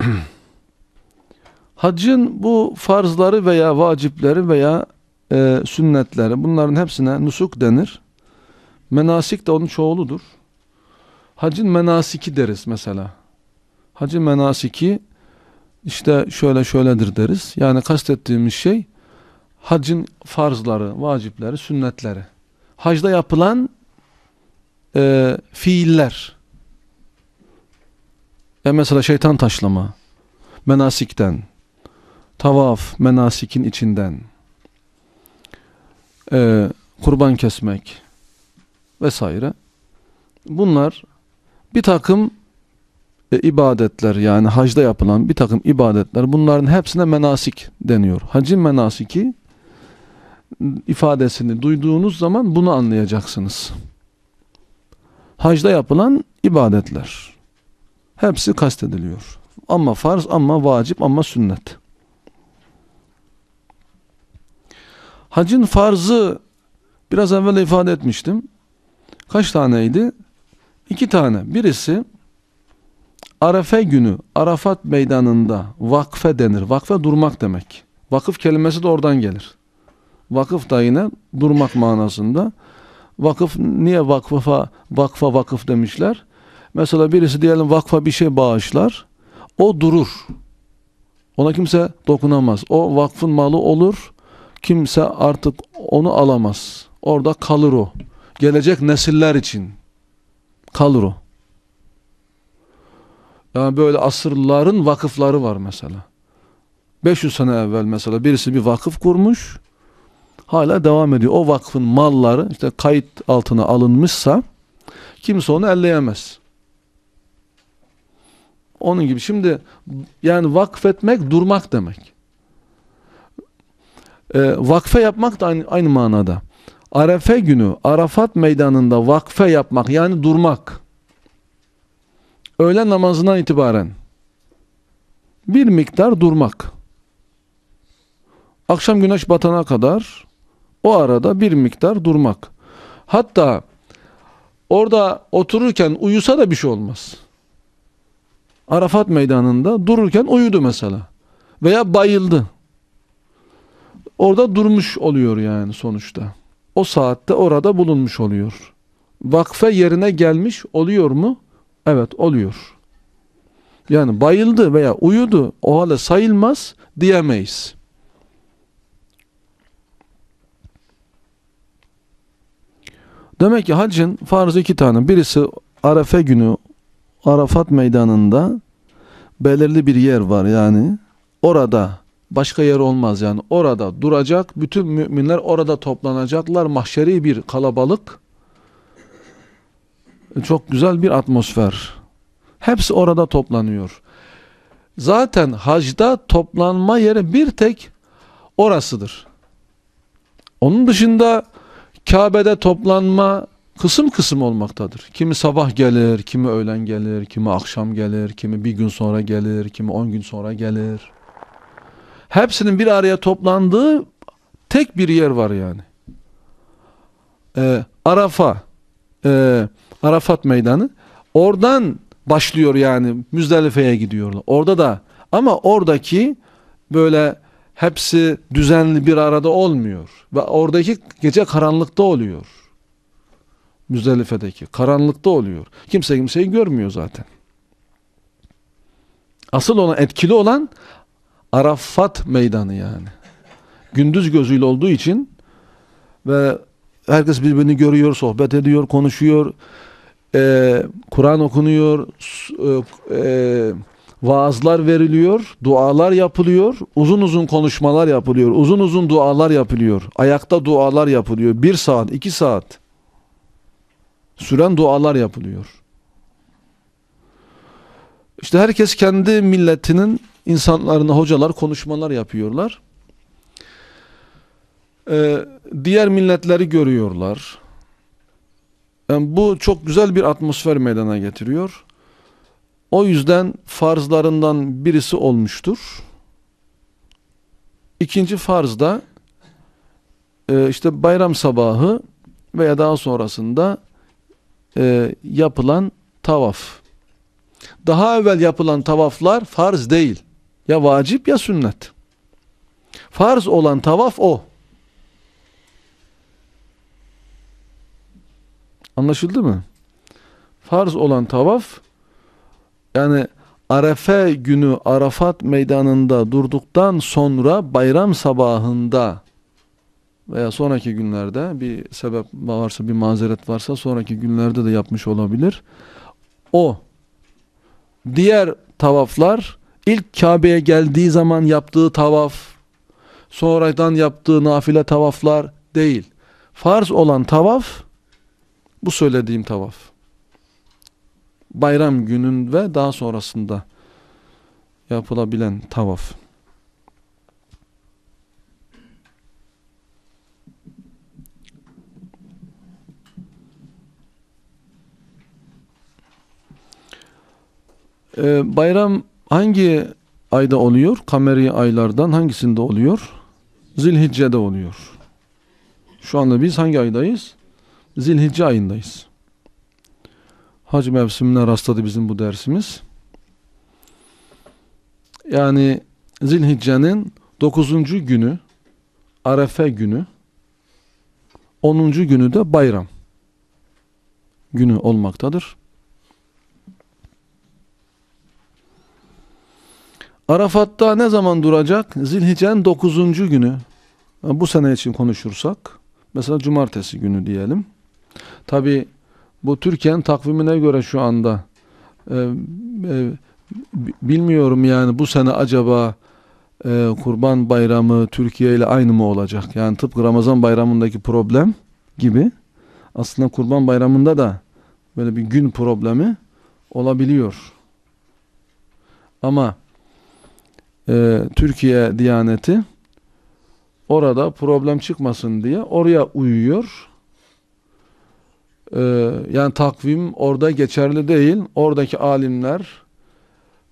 A: [CLEARS THROAT] Hacın bu farzları veya vacipleri veya e, sünnetleri bunların hepsine nusuk denir. Menasik de onun çoğuludur. Hacın menasiki deriz mesela. Hacın menasiki işte şöyle şöyledir deriz. Yani kastettiğimiz şey hacın farzları, vacipleri, sünnetleri. Hacda yapılan e, fiiller. E mesela şeytan taşlama, menasikten, Tavaf, menasikin içinden. Ee, kurban kesmek vesaire. Bunlar bir takım e, ibadetler yani hacda yapılan bir takım ibadetler bunların hepsine menasik deniyor. Hacin menasiki ifadesini duyduğunuz zaman bunu anlayacaksınız. Hacda yapılan ibadetler. Hepsi kastediliyor. Ama farz, ama vacip, ama sünnet. Hacın farzı biraz evvel ifade etmiştim. Kaç taneydi? İki tane. Birisi Arefe günü Arafat meydanında vakfe denir. Vakfe durmak demek. Vakıf kelimesi de oradan gelir. Vakıf da yine durmak manasında. Vakıf niye vakfa vakfa vakıf demişler? Mesela birisi diyelim vakfa bir şey bağışlar. O durur. Ona kimse dokunamaz. O vakfın malı olur kimse artık onu alamaz. Orada kalır o. Gelecek nesiller için kalır o. Yani böyle asırların vakıfları var mesela. 500 sene evvel mesela birisi bir vakıf kurmuş. Hala devam ediyor. O vakfın malları işte kayıt altına alınmışsa kimse onu elleyemez. Onun gibi şimdi yani vakfetmek durmak demek. E, vakfe yapmak da aynı, aynı manada. Arefe günü Arafat meydanında vakfe yapmak yani durmak. Öğlen namazından itibaren bir miktar durmak. Akşam güneş batana kadar o arada bir miktar durmak. Hatta orada otururken uyusa da bir şey olmaz. Arafat meydanında dururken uyudu mesela veya bayıldı orada durmuş oluyor yani sonuçta. O saatte orada bulunmuş oluyor. Vakfe yerine gelmiş oluyor mu? Evet oluyor. Yani bayıldı veya uyudu o hale sayılmaz diyemeyiz. Demek ki hacın farzı iki tane. Birisi Arefe günü Arafat meydanında belirli bir yer var yani. Orada başka yer olmaz yani orada duracak bütün müminler orada toplanacaklar mahşeri bir kalabalık çok güzel bir atmosfer hepsi orada toplanıyor zaten hacda toplanma yeri bir tek orasıdır onun dışında Kabe'de toplanma kısım kısım olmaktadır. Kimi sabah gelir, kimi öğlen gelir, kimi akşam gelir, kimi bir gün sonra gelir, kimi on gün sonra gelir. Hepsinin bir araya toplandığı tek bir yer var yani. Ee, Arafa, e, Arafat meydanı. Oradan başlıyor yani Müzdelife'ye gidiyorlar. Orada da ama oradaki böyle hepsi düzenli bir arada olmuyor. Ve oradaki gece karanlıkta oluyor. Müzdelife'deki karanlıkta oluyor. Kimse kimseyi görmüyor zaten. Asıl olan etkili olan Arafat meydanı yani. Gündüz gözüyle olduğu için ve herkes birbirini görüyor, sohbet ediyor, konuşuyor. Ee, Kur'an okunuyor, e, e, vaazlar veriliyor, dualar yapılıyor, uzun uzun konuşmalar yapılıyor, uzun uzun dualar yapılıyor, ayakta dualar yapılıyor, bir saat, iki saat süren dualar yapılıyor. İşte herkes kendi milletinin insanlarına hocalar konuşmalar yapıyorlar. Ee, diğer milletleri görüyorlar. Yani bu çok güzel bir atmosfer meydana getiriyor. O yüzden farzlarından birisi olmuştur. İkinci farz farzda e, işte bayram sabahı veya daha sonrasında e, yapılan tavaf. Daha evvel yapılan tavaflar farz değil. Ya vacip ya sünnet. Farz olan tavaf o. Anlaşıldı mı? Farz olan tavaf yani Arefe günü Arafat meydanında durduktan sonra bayram sabahında veya sonraki günlerde bir sebep varsa bir mazeret varsa sonraki günlerde de yapmış olabilir. O diğer tavaflar ilk Kabe'ye geldiği zaman yaptığı tavaf, sonradan yaptığı nafile tavaflar değil. Farz olan tavaf bu söylediğim tavaf. Bayram günün ve daha sonrasında yapılabilen tavaf. Ee, bayram Hangi ayda oluyor? Kameri aylardan hangisinde oluyor? Zilhicce'de oluyor. Şu anda biz hangi aydayız? Zilhicce ayındayız. Hac mevsimine rastladı bizim bu dersimiz. Yani Zilhicce'nin 9. günü Arefe günü 10. günü de bayram günü olmaktadır. Arafat'ta ne zaman duracak? Zilhicen 9. günü. Bu sene için konuşursak mesela cumartesi günü diyelim. Tabi bu Türkiye'nin takvimine göre şu anda e, e, bilmiyorum yani bu sene acaba e, Kurban Bayramı Türkiye ile aynı mı olacak? Yani tıpkı Ramazan Bayramı'ndaki problem gibi aslında Kurban Bayramı'nda da böyle bir gün problemi olabiliyor. Ama e, Türkiye Diyaneti orada problem çıkmasın diye oraya uyuyor. E, yani takvim orada geçerli değil. Oradaki alimler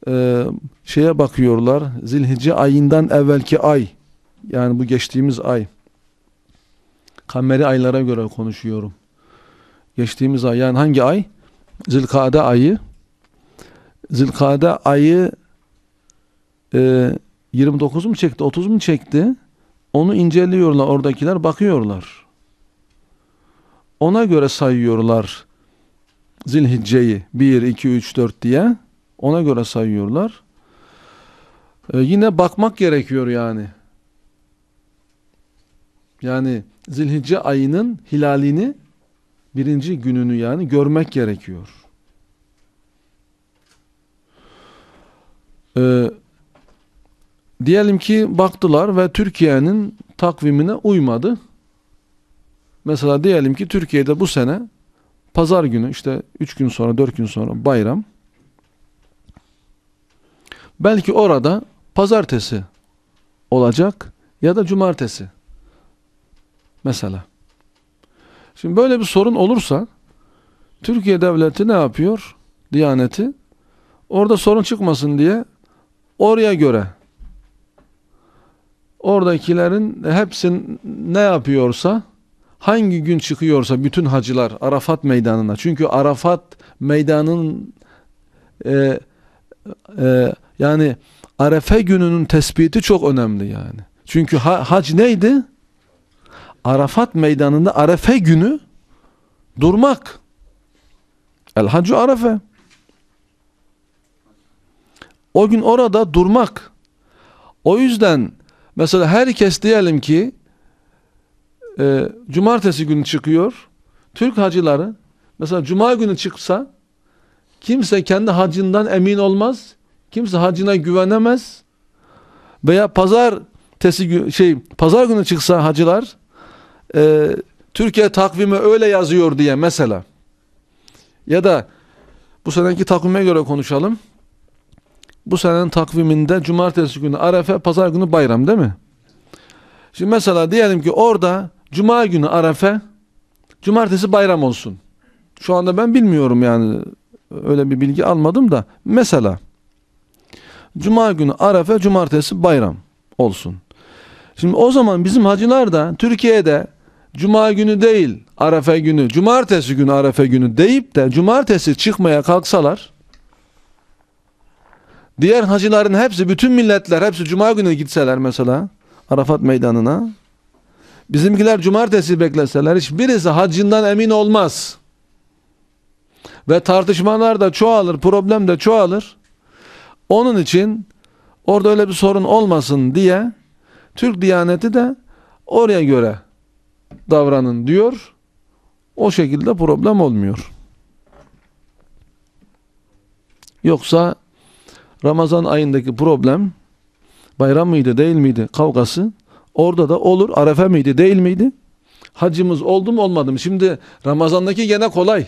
A: e, şeye bakıyorlar. Zilhicce ayından evvelki ay. Yani bu geçtiğimiz ay. Kameri aylara göre konuşuyorum. Geçtiğimiz ay. Yani hangi ay? Zilkade ayı. Zilkade ayı e, ee, 29 mu çekti 30 mu çekti onu inceliyorlar oradakiler bakıyorlar. Ona göre sayıyorlar Zilhicce'yi 1, 2, 3, 4 diye ona göre sayıyorlar. Ee, yine bakmak gerekiyor yani. Yani Zilhicce ayının hilalini birinci gününü yani görmek gerekiyor. Ee, diyelim ki baktılar ve Türkiye'nin takvimine uymadı. Mesela diyelim ki Türkiye'de bu sene pazar günü işte 3 gün sonra 4 gün sonra bayram. Belki orada pazartesi olacak ya da cumartesi. Mesela. Şimdi böyle bir sorun olursa Türkiye devleti ne yapıyor? Diyaneti. Orada sorun çıkmasın diye oraya göre oradakilerin hepsin ne yapıyorsa hangi gün çıkıyorsa bütün hacılar Arafat meydanına çünkü Arafat meydanının e, e, yani Arefe gününün tespiti çok önemli yani. Çünkü ha, hac neydi? Arafat meydanında Arefe günü durmak. El hacı Arefe. O gün orada durmak. O yüzden Mesela herkes diyelim ki e, cumartesi günü çıkıyor. Türk hacıları mesela cuma günü çıksa kimse kendi hacından emin olmaz. Kimse hacına güvenemez. Veya pazar tesi şey pazar günü çıksa hacılar e, Türkiye takvimi öyle yazıyor diye mesela ya da bu seneki takvime göre konuşalım bu senenin takviminde cumartesi günü arefe, pazar günü bayram değil mi? Şimdi mesela diyelim ki orada cuma günü arefe, cumartesi bayram olsun. Şu anda ben bilmiyorum yani öyle bir bilgi almadım da mesela cuma günü arefe, cumartesi bayram olsun. Şimdi o zaman bizim hacılar da Türkiye'de cuma günü değil arefe günü, cumartesi günü arefe günü deyip de cumartesi çıkmaya kalksalar Diğer hacıların hepsi, bütün milletler hepsi cuma günü gitseler mesela Arafat meydanına. Bizimkiler cumartesi bekleseler hiçbirisi hacından emin olmaz. Ve tartışmalar da çoğalır, problem de çoğalır. Onun için orada öyle bir sorun olmasın diye Türk Diyaneti de oraya göre davranın diyor. O şekilde problem olmuyor. Yoksa Ramazan ayındaki problem bayram mıydı değil miydi kavgası orada da olur arefe miydi değil miydi? Hacımız oldu mu olmadı mı? Şimdi Ramazan'daki gene kolay.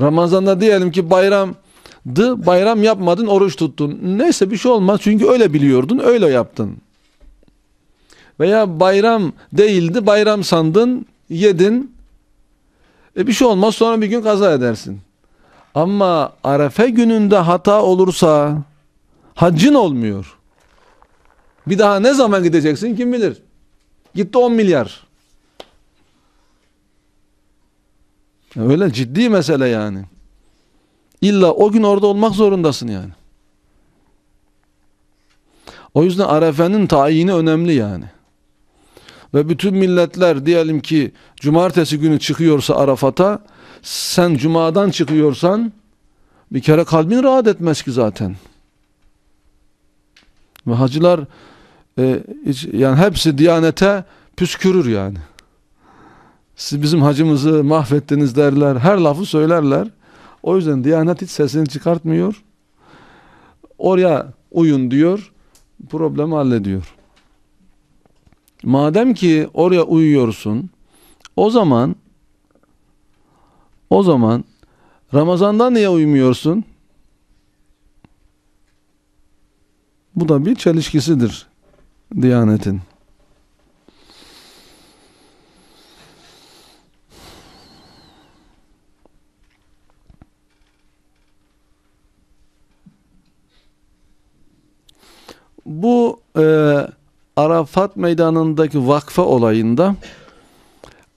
A: Ramazan'da diyelim ki bayramdı, bayram yapmadın, oruç tuttun. Neyse bir şey olmaz çünkü öyle biliyordun, öyle yaptın. Veya bayram değildi, bayram sandın, yedin. E bir şey olmaz sonra bir gün kaza edersin. Ama Arefe gününde hata olursa haccın olmuyor. Bir daha ne zaman gideceksin kim bilir. Gitti 10 milyar. Öyle ciddi mesele yani. İlla o gün orada olmak zorundasın yani. O yüzden Arefe'nin tayini önemli yani ve bütün milletler diyelim ki cumartesi günü çıkıyorsa Arafat'a sen cumadan çıkıyorsan bir kere kalbin rahat etmez ki zaten. Ve hacılar e, hiç, yani hepsi diyanete püskürür yani. Siz bizim hacımızı mahvettiniz derler. Her lafı söylerler. O yüzden Diyanet hiç sesini çıkartmıyor. Oraya uyun diyor. Problemi hallediyor. Madem ki oraya uyuyorsun o zaman o zaman Ramazan'da niye uyumuyorsun? Bu da bir çelişkisidir Diyanetin. Bu eee Arafat meydanındaki vakfe olayında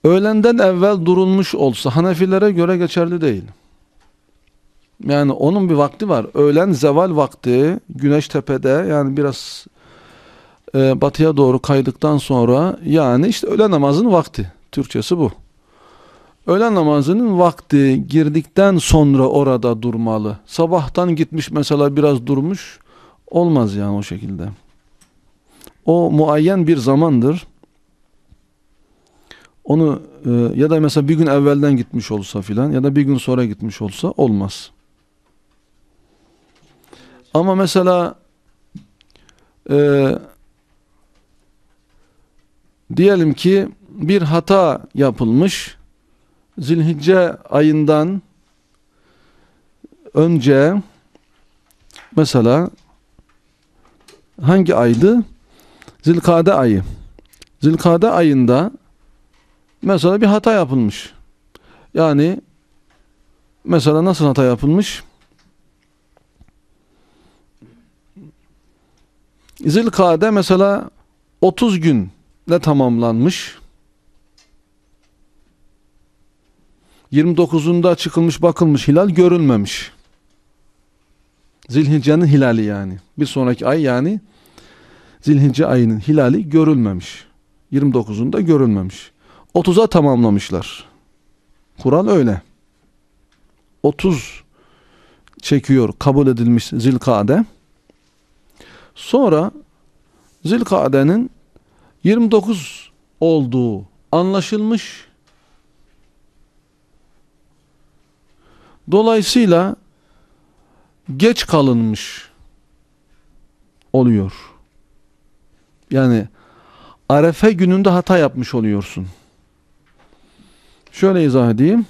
A: öğlenden evvel durulmuş olsa Hanefilere göre geçerli değil. Yani onun bir vakti var. Öğlen zeval vakti, güneş tepede yani biraz e, batıya doğru kaydıktan sonra yani işte öğlen namazının vakti. Türkçesi bu. Öğlen namazının vakti girdikten sonra orada durmalı. Sabahtan gitmiş mesela biraz durmuş olmaz yani o şekilde. O muayyen bir zamandır. Onu e, ya da mesela bir gün evvelden gitmiş olsa filan ya da bir gün sonra gitmiş olsa olmaz. Ama mesela e, diyelim ki bir hata yapılmış. Zilhicce ayından önce mesela hangi aydı? Zilkade ayı. Zilkade ayında mesela bir hata yapılmış. Yani mesela nasıl hata yapılmış? Zilkade mesela 30 günle tamamlanmış. 29'unda çıkılmış bakılmış hilal görülmemiş. Zilhicce'nin hilali yani. Bir sonraki ay yani Zilhicce ayının hilali görülmemiş. 29'unda görülmemiş. 30'a tamamlamışlar. Kur'an öyle. 30 çekiyor kabul edilmiş Zilkade. Sonra Zilkade'nin 29 olduğu anlaşılmış. Dolayısıyla geç kalınmış oluyor. Yani Arefe gününde hata yapmış oluyorsun. Şöyle izah edeyim.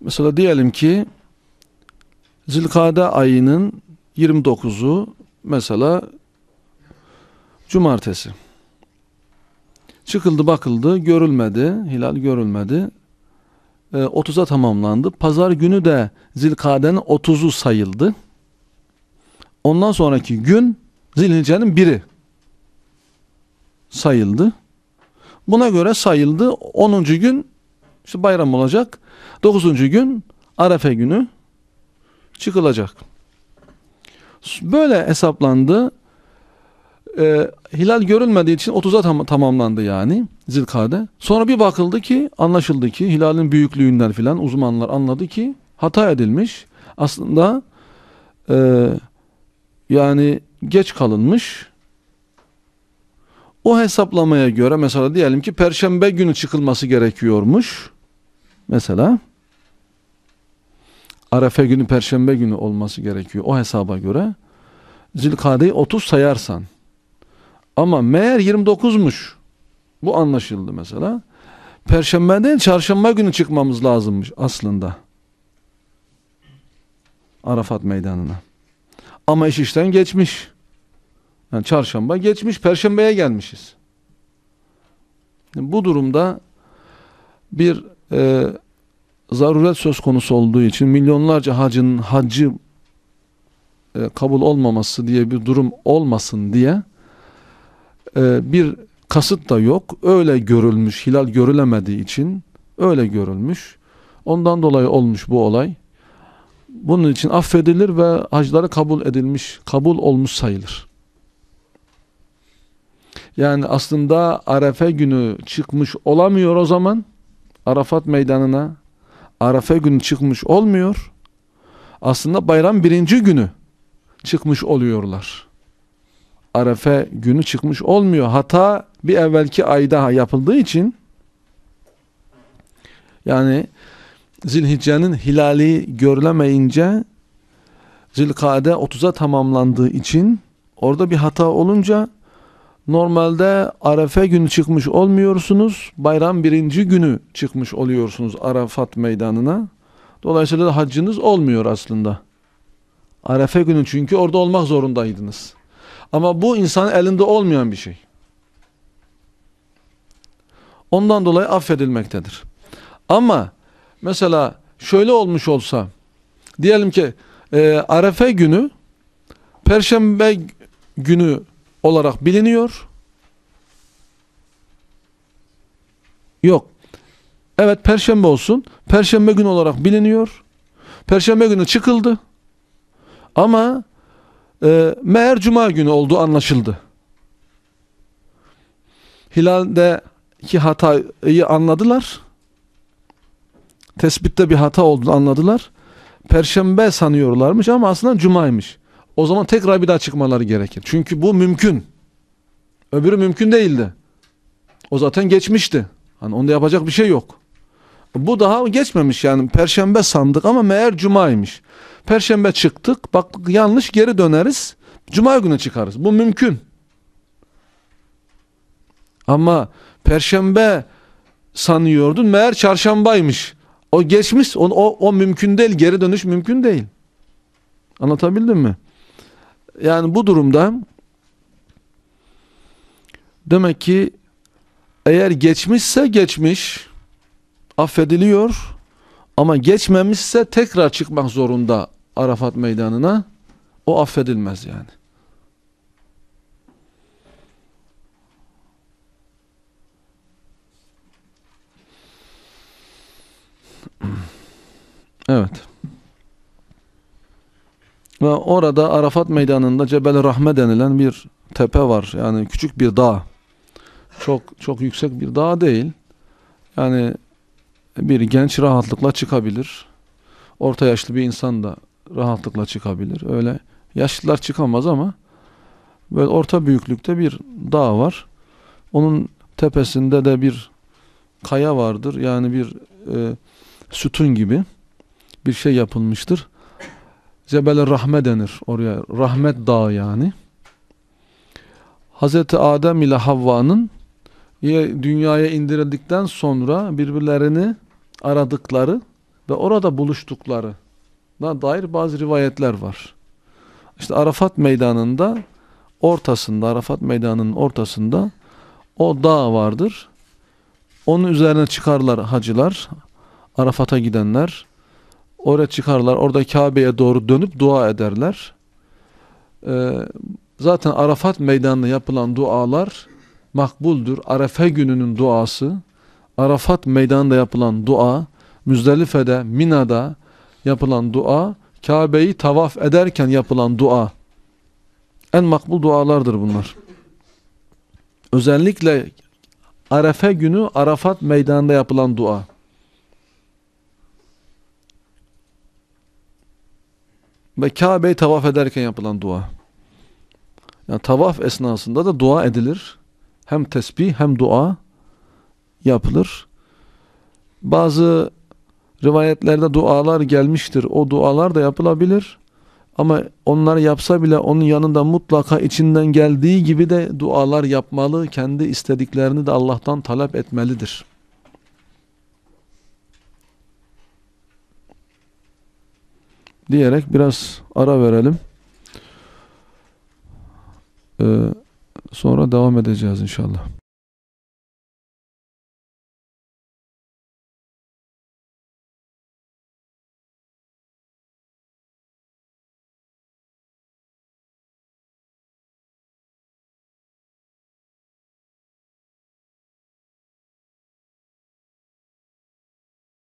A: Mesela diyelim ki Zilkade ayının 29'u mesela cumartesi. Çıkıldı bakıldı görülmedi. Hilal görülmedi. E, ee, 30'a tamamlandı. Pazar günü de Zilkade'nin 30'u sayıldı. Ondan sonraki gün Zilhicce'nin biri sayıldı. Buna göre sayıldı. 10. gün işte bayram olacak. 9. gün Arefe günü çıkılacak. Böyle hesaplandı. Ee, hilal görülmediği için 30'a tam, tamamlandı yani zilkade. Sonra bir bakıldı ki anlaşıldı ki hilalin büyüklüğünden filan uzmanlar anladı ki hata edilmiş. Aslında e, yani geç kalınmış. O hesaplamaya göre mesela diyelim ki perşembe günü çıkılması gerekiyormuş. Mesela Arefe günü perşembe günü olması gerekiyor o hesaba göre. Zilkade'yi 30 sayarsan. Ama meğer 29'muş. Bu anlaşıldı mesela. Perşembe değil çarşamba günü çıkmamız lazımmış aslında. Arafat meydanına. Ama iş işten geçmiş. Yani çarşamba geçmiş, perşembeye gelmişiz. bu durumda bir e, zaruret söz konusu olduğu için milyonlarca hacın hacı e, kabul olmaması diye bir durum olmasın diye e, bir kasıt da yok. Öyle görülmüş, hilal görülemediği için öyle görülmüş. Ondan dolayı olmuş bu olay bunun için affedilir ve hacları kabul edilmiş, kabul olmuş sayılır. Yani aslında Arefe günü çıkmış olamıyor o zaman. Arafat meydanına Arefe günü çıkmış olmuyor. Aslında bayram birinci günü çıkmış oluyorlar. Arefe günü çıkmış olmuyor. Hata bir evvelki ay daha yapıldığı için yani Zilhicce'nin hilali görülemeyince Zilkade 30'a tamamlandığı için orada bir hata olunca normalde Arefe günü çıkmış olmuyorsunuz. Bayram birinci günü çıkmış oluyorsunuz Arafat meydanına. Dolayısıyla da haccınız olmuyor aslında. Arefe günü çünkü orada olmak zorundaydınız. Ama bu insanın elinde olmayan bir şey. Ondan dolayı affedilmektedir. Ama mesela şöyle olmuş olsa diyelim ki e, Arefe günü Perşembe günü olarak biliniyor. Yok. Evet Perşembe olsun. Perşembe günü olarak biliniyor. Perşembe günü çıkıldı. Ama e, meğer Cuma günü oldu anlaşıldı. Hilal'deki hatayı anladılar tespitte bir hata olduğunu anladılar. Perşembe sanıyorlarmış ama aslında cumaymış. O zaman tekrar bir daha çıkmaları gerekir. Çünkü bu mümkün. Öbürü mümkün değildi. O zaten geçmişti. Hani onda yapacak bir şey yok. Bu daha geçmemiş yani perşembe sandık ama meğer cumaymış. Perşembe çıktık Bak yanlış geri döneriz. Cuma günü çıkarız. Bu mümkün. Ama perşembe sanıyordun meğer çarşambaymış. O geçmiş. O, o, o mümkün değil. Geri dönüş mümkün değil. Anlatabildim mi? Yani bu durumda demek ki eğer geçmişse geçmiş affediliyor ama geçmemişse tekrar çıkmak zorunda Arafat meydanına o affedilmez yani. [CLEARS THROAT] Evet. Ve orada Arafat meydanında Cebel Rahme denilen bir tepe var. Yani küçük bir dağ. Çok çok yüksek bir dağ değil. Yani bir genç rahatlıkla çıkabilir. Orta yaşlı bir insan da rahatlıkla çıkabilir. Öyle yaşlılar çıkamaz ama böyle orta büyüklükte bir dağ var. Onun tepesinde de bir kaya vardır. Yani bir e, sütun gibi bir şey yapılmıştır. Cebel Rahme denir oraya. Rahmet Dağı yani. Hazreti Adem ile Havva'nın dünyaya indirildikten sonra birbirlerini aradıkları ve orada buluştukları dair bazı rivayetler var. İşte Arafat meydanında ortasında, Arafat meydanının ortasında o dağ vardır. Onun üzerine çıkarlar hacılar. Arafat'a gidenler oraya çıkarlar. Orada Kabe'ye doğru dönüp dua ederler. Ee, zaten Arafat meydanında yapılan dualar makbuldür. Arefe gününün duası, Arafat meydanında yapılan dua, Müzdelife'de, Mina'da yapılan dua, Kabe'yi tavaf ederken yapılan dua. En makbul dualardır bunlar. Özellikle Arefe günü Arafat meydanında yapılan dua. ve Kabe'yi tavaf ederken yapılan dua. Yani tavaf esnasında da dua edilir. Hem tesbih hem dua yapılır. Bazı rivayetlerde dualar gelmiştir. O dualar da yapılabilir. Ama onlar yapsa bile onun yanında mutlaka içinden geldiği gibi de dualar yapmalı. Kendi istediklerini de Allah'tan talep etmelidir. diyerek biraz ara verelim. Ee, sonra devam edeceğiz inşallah.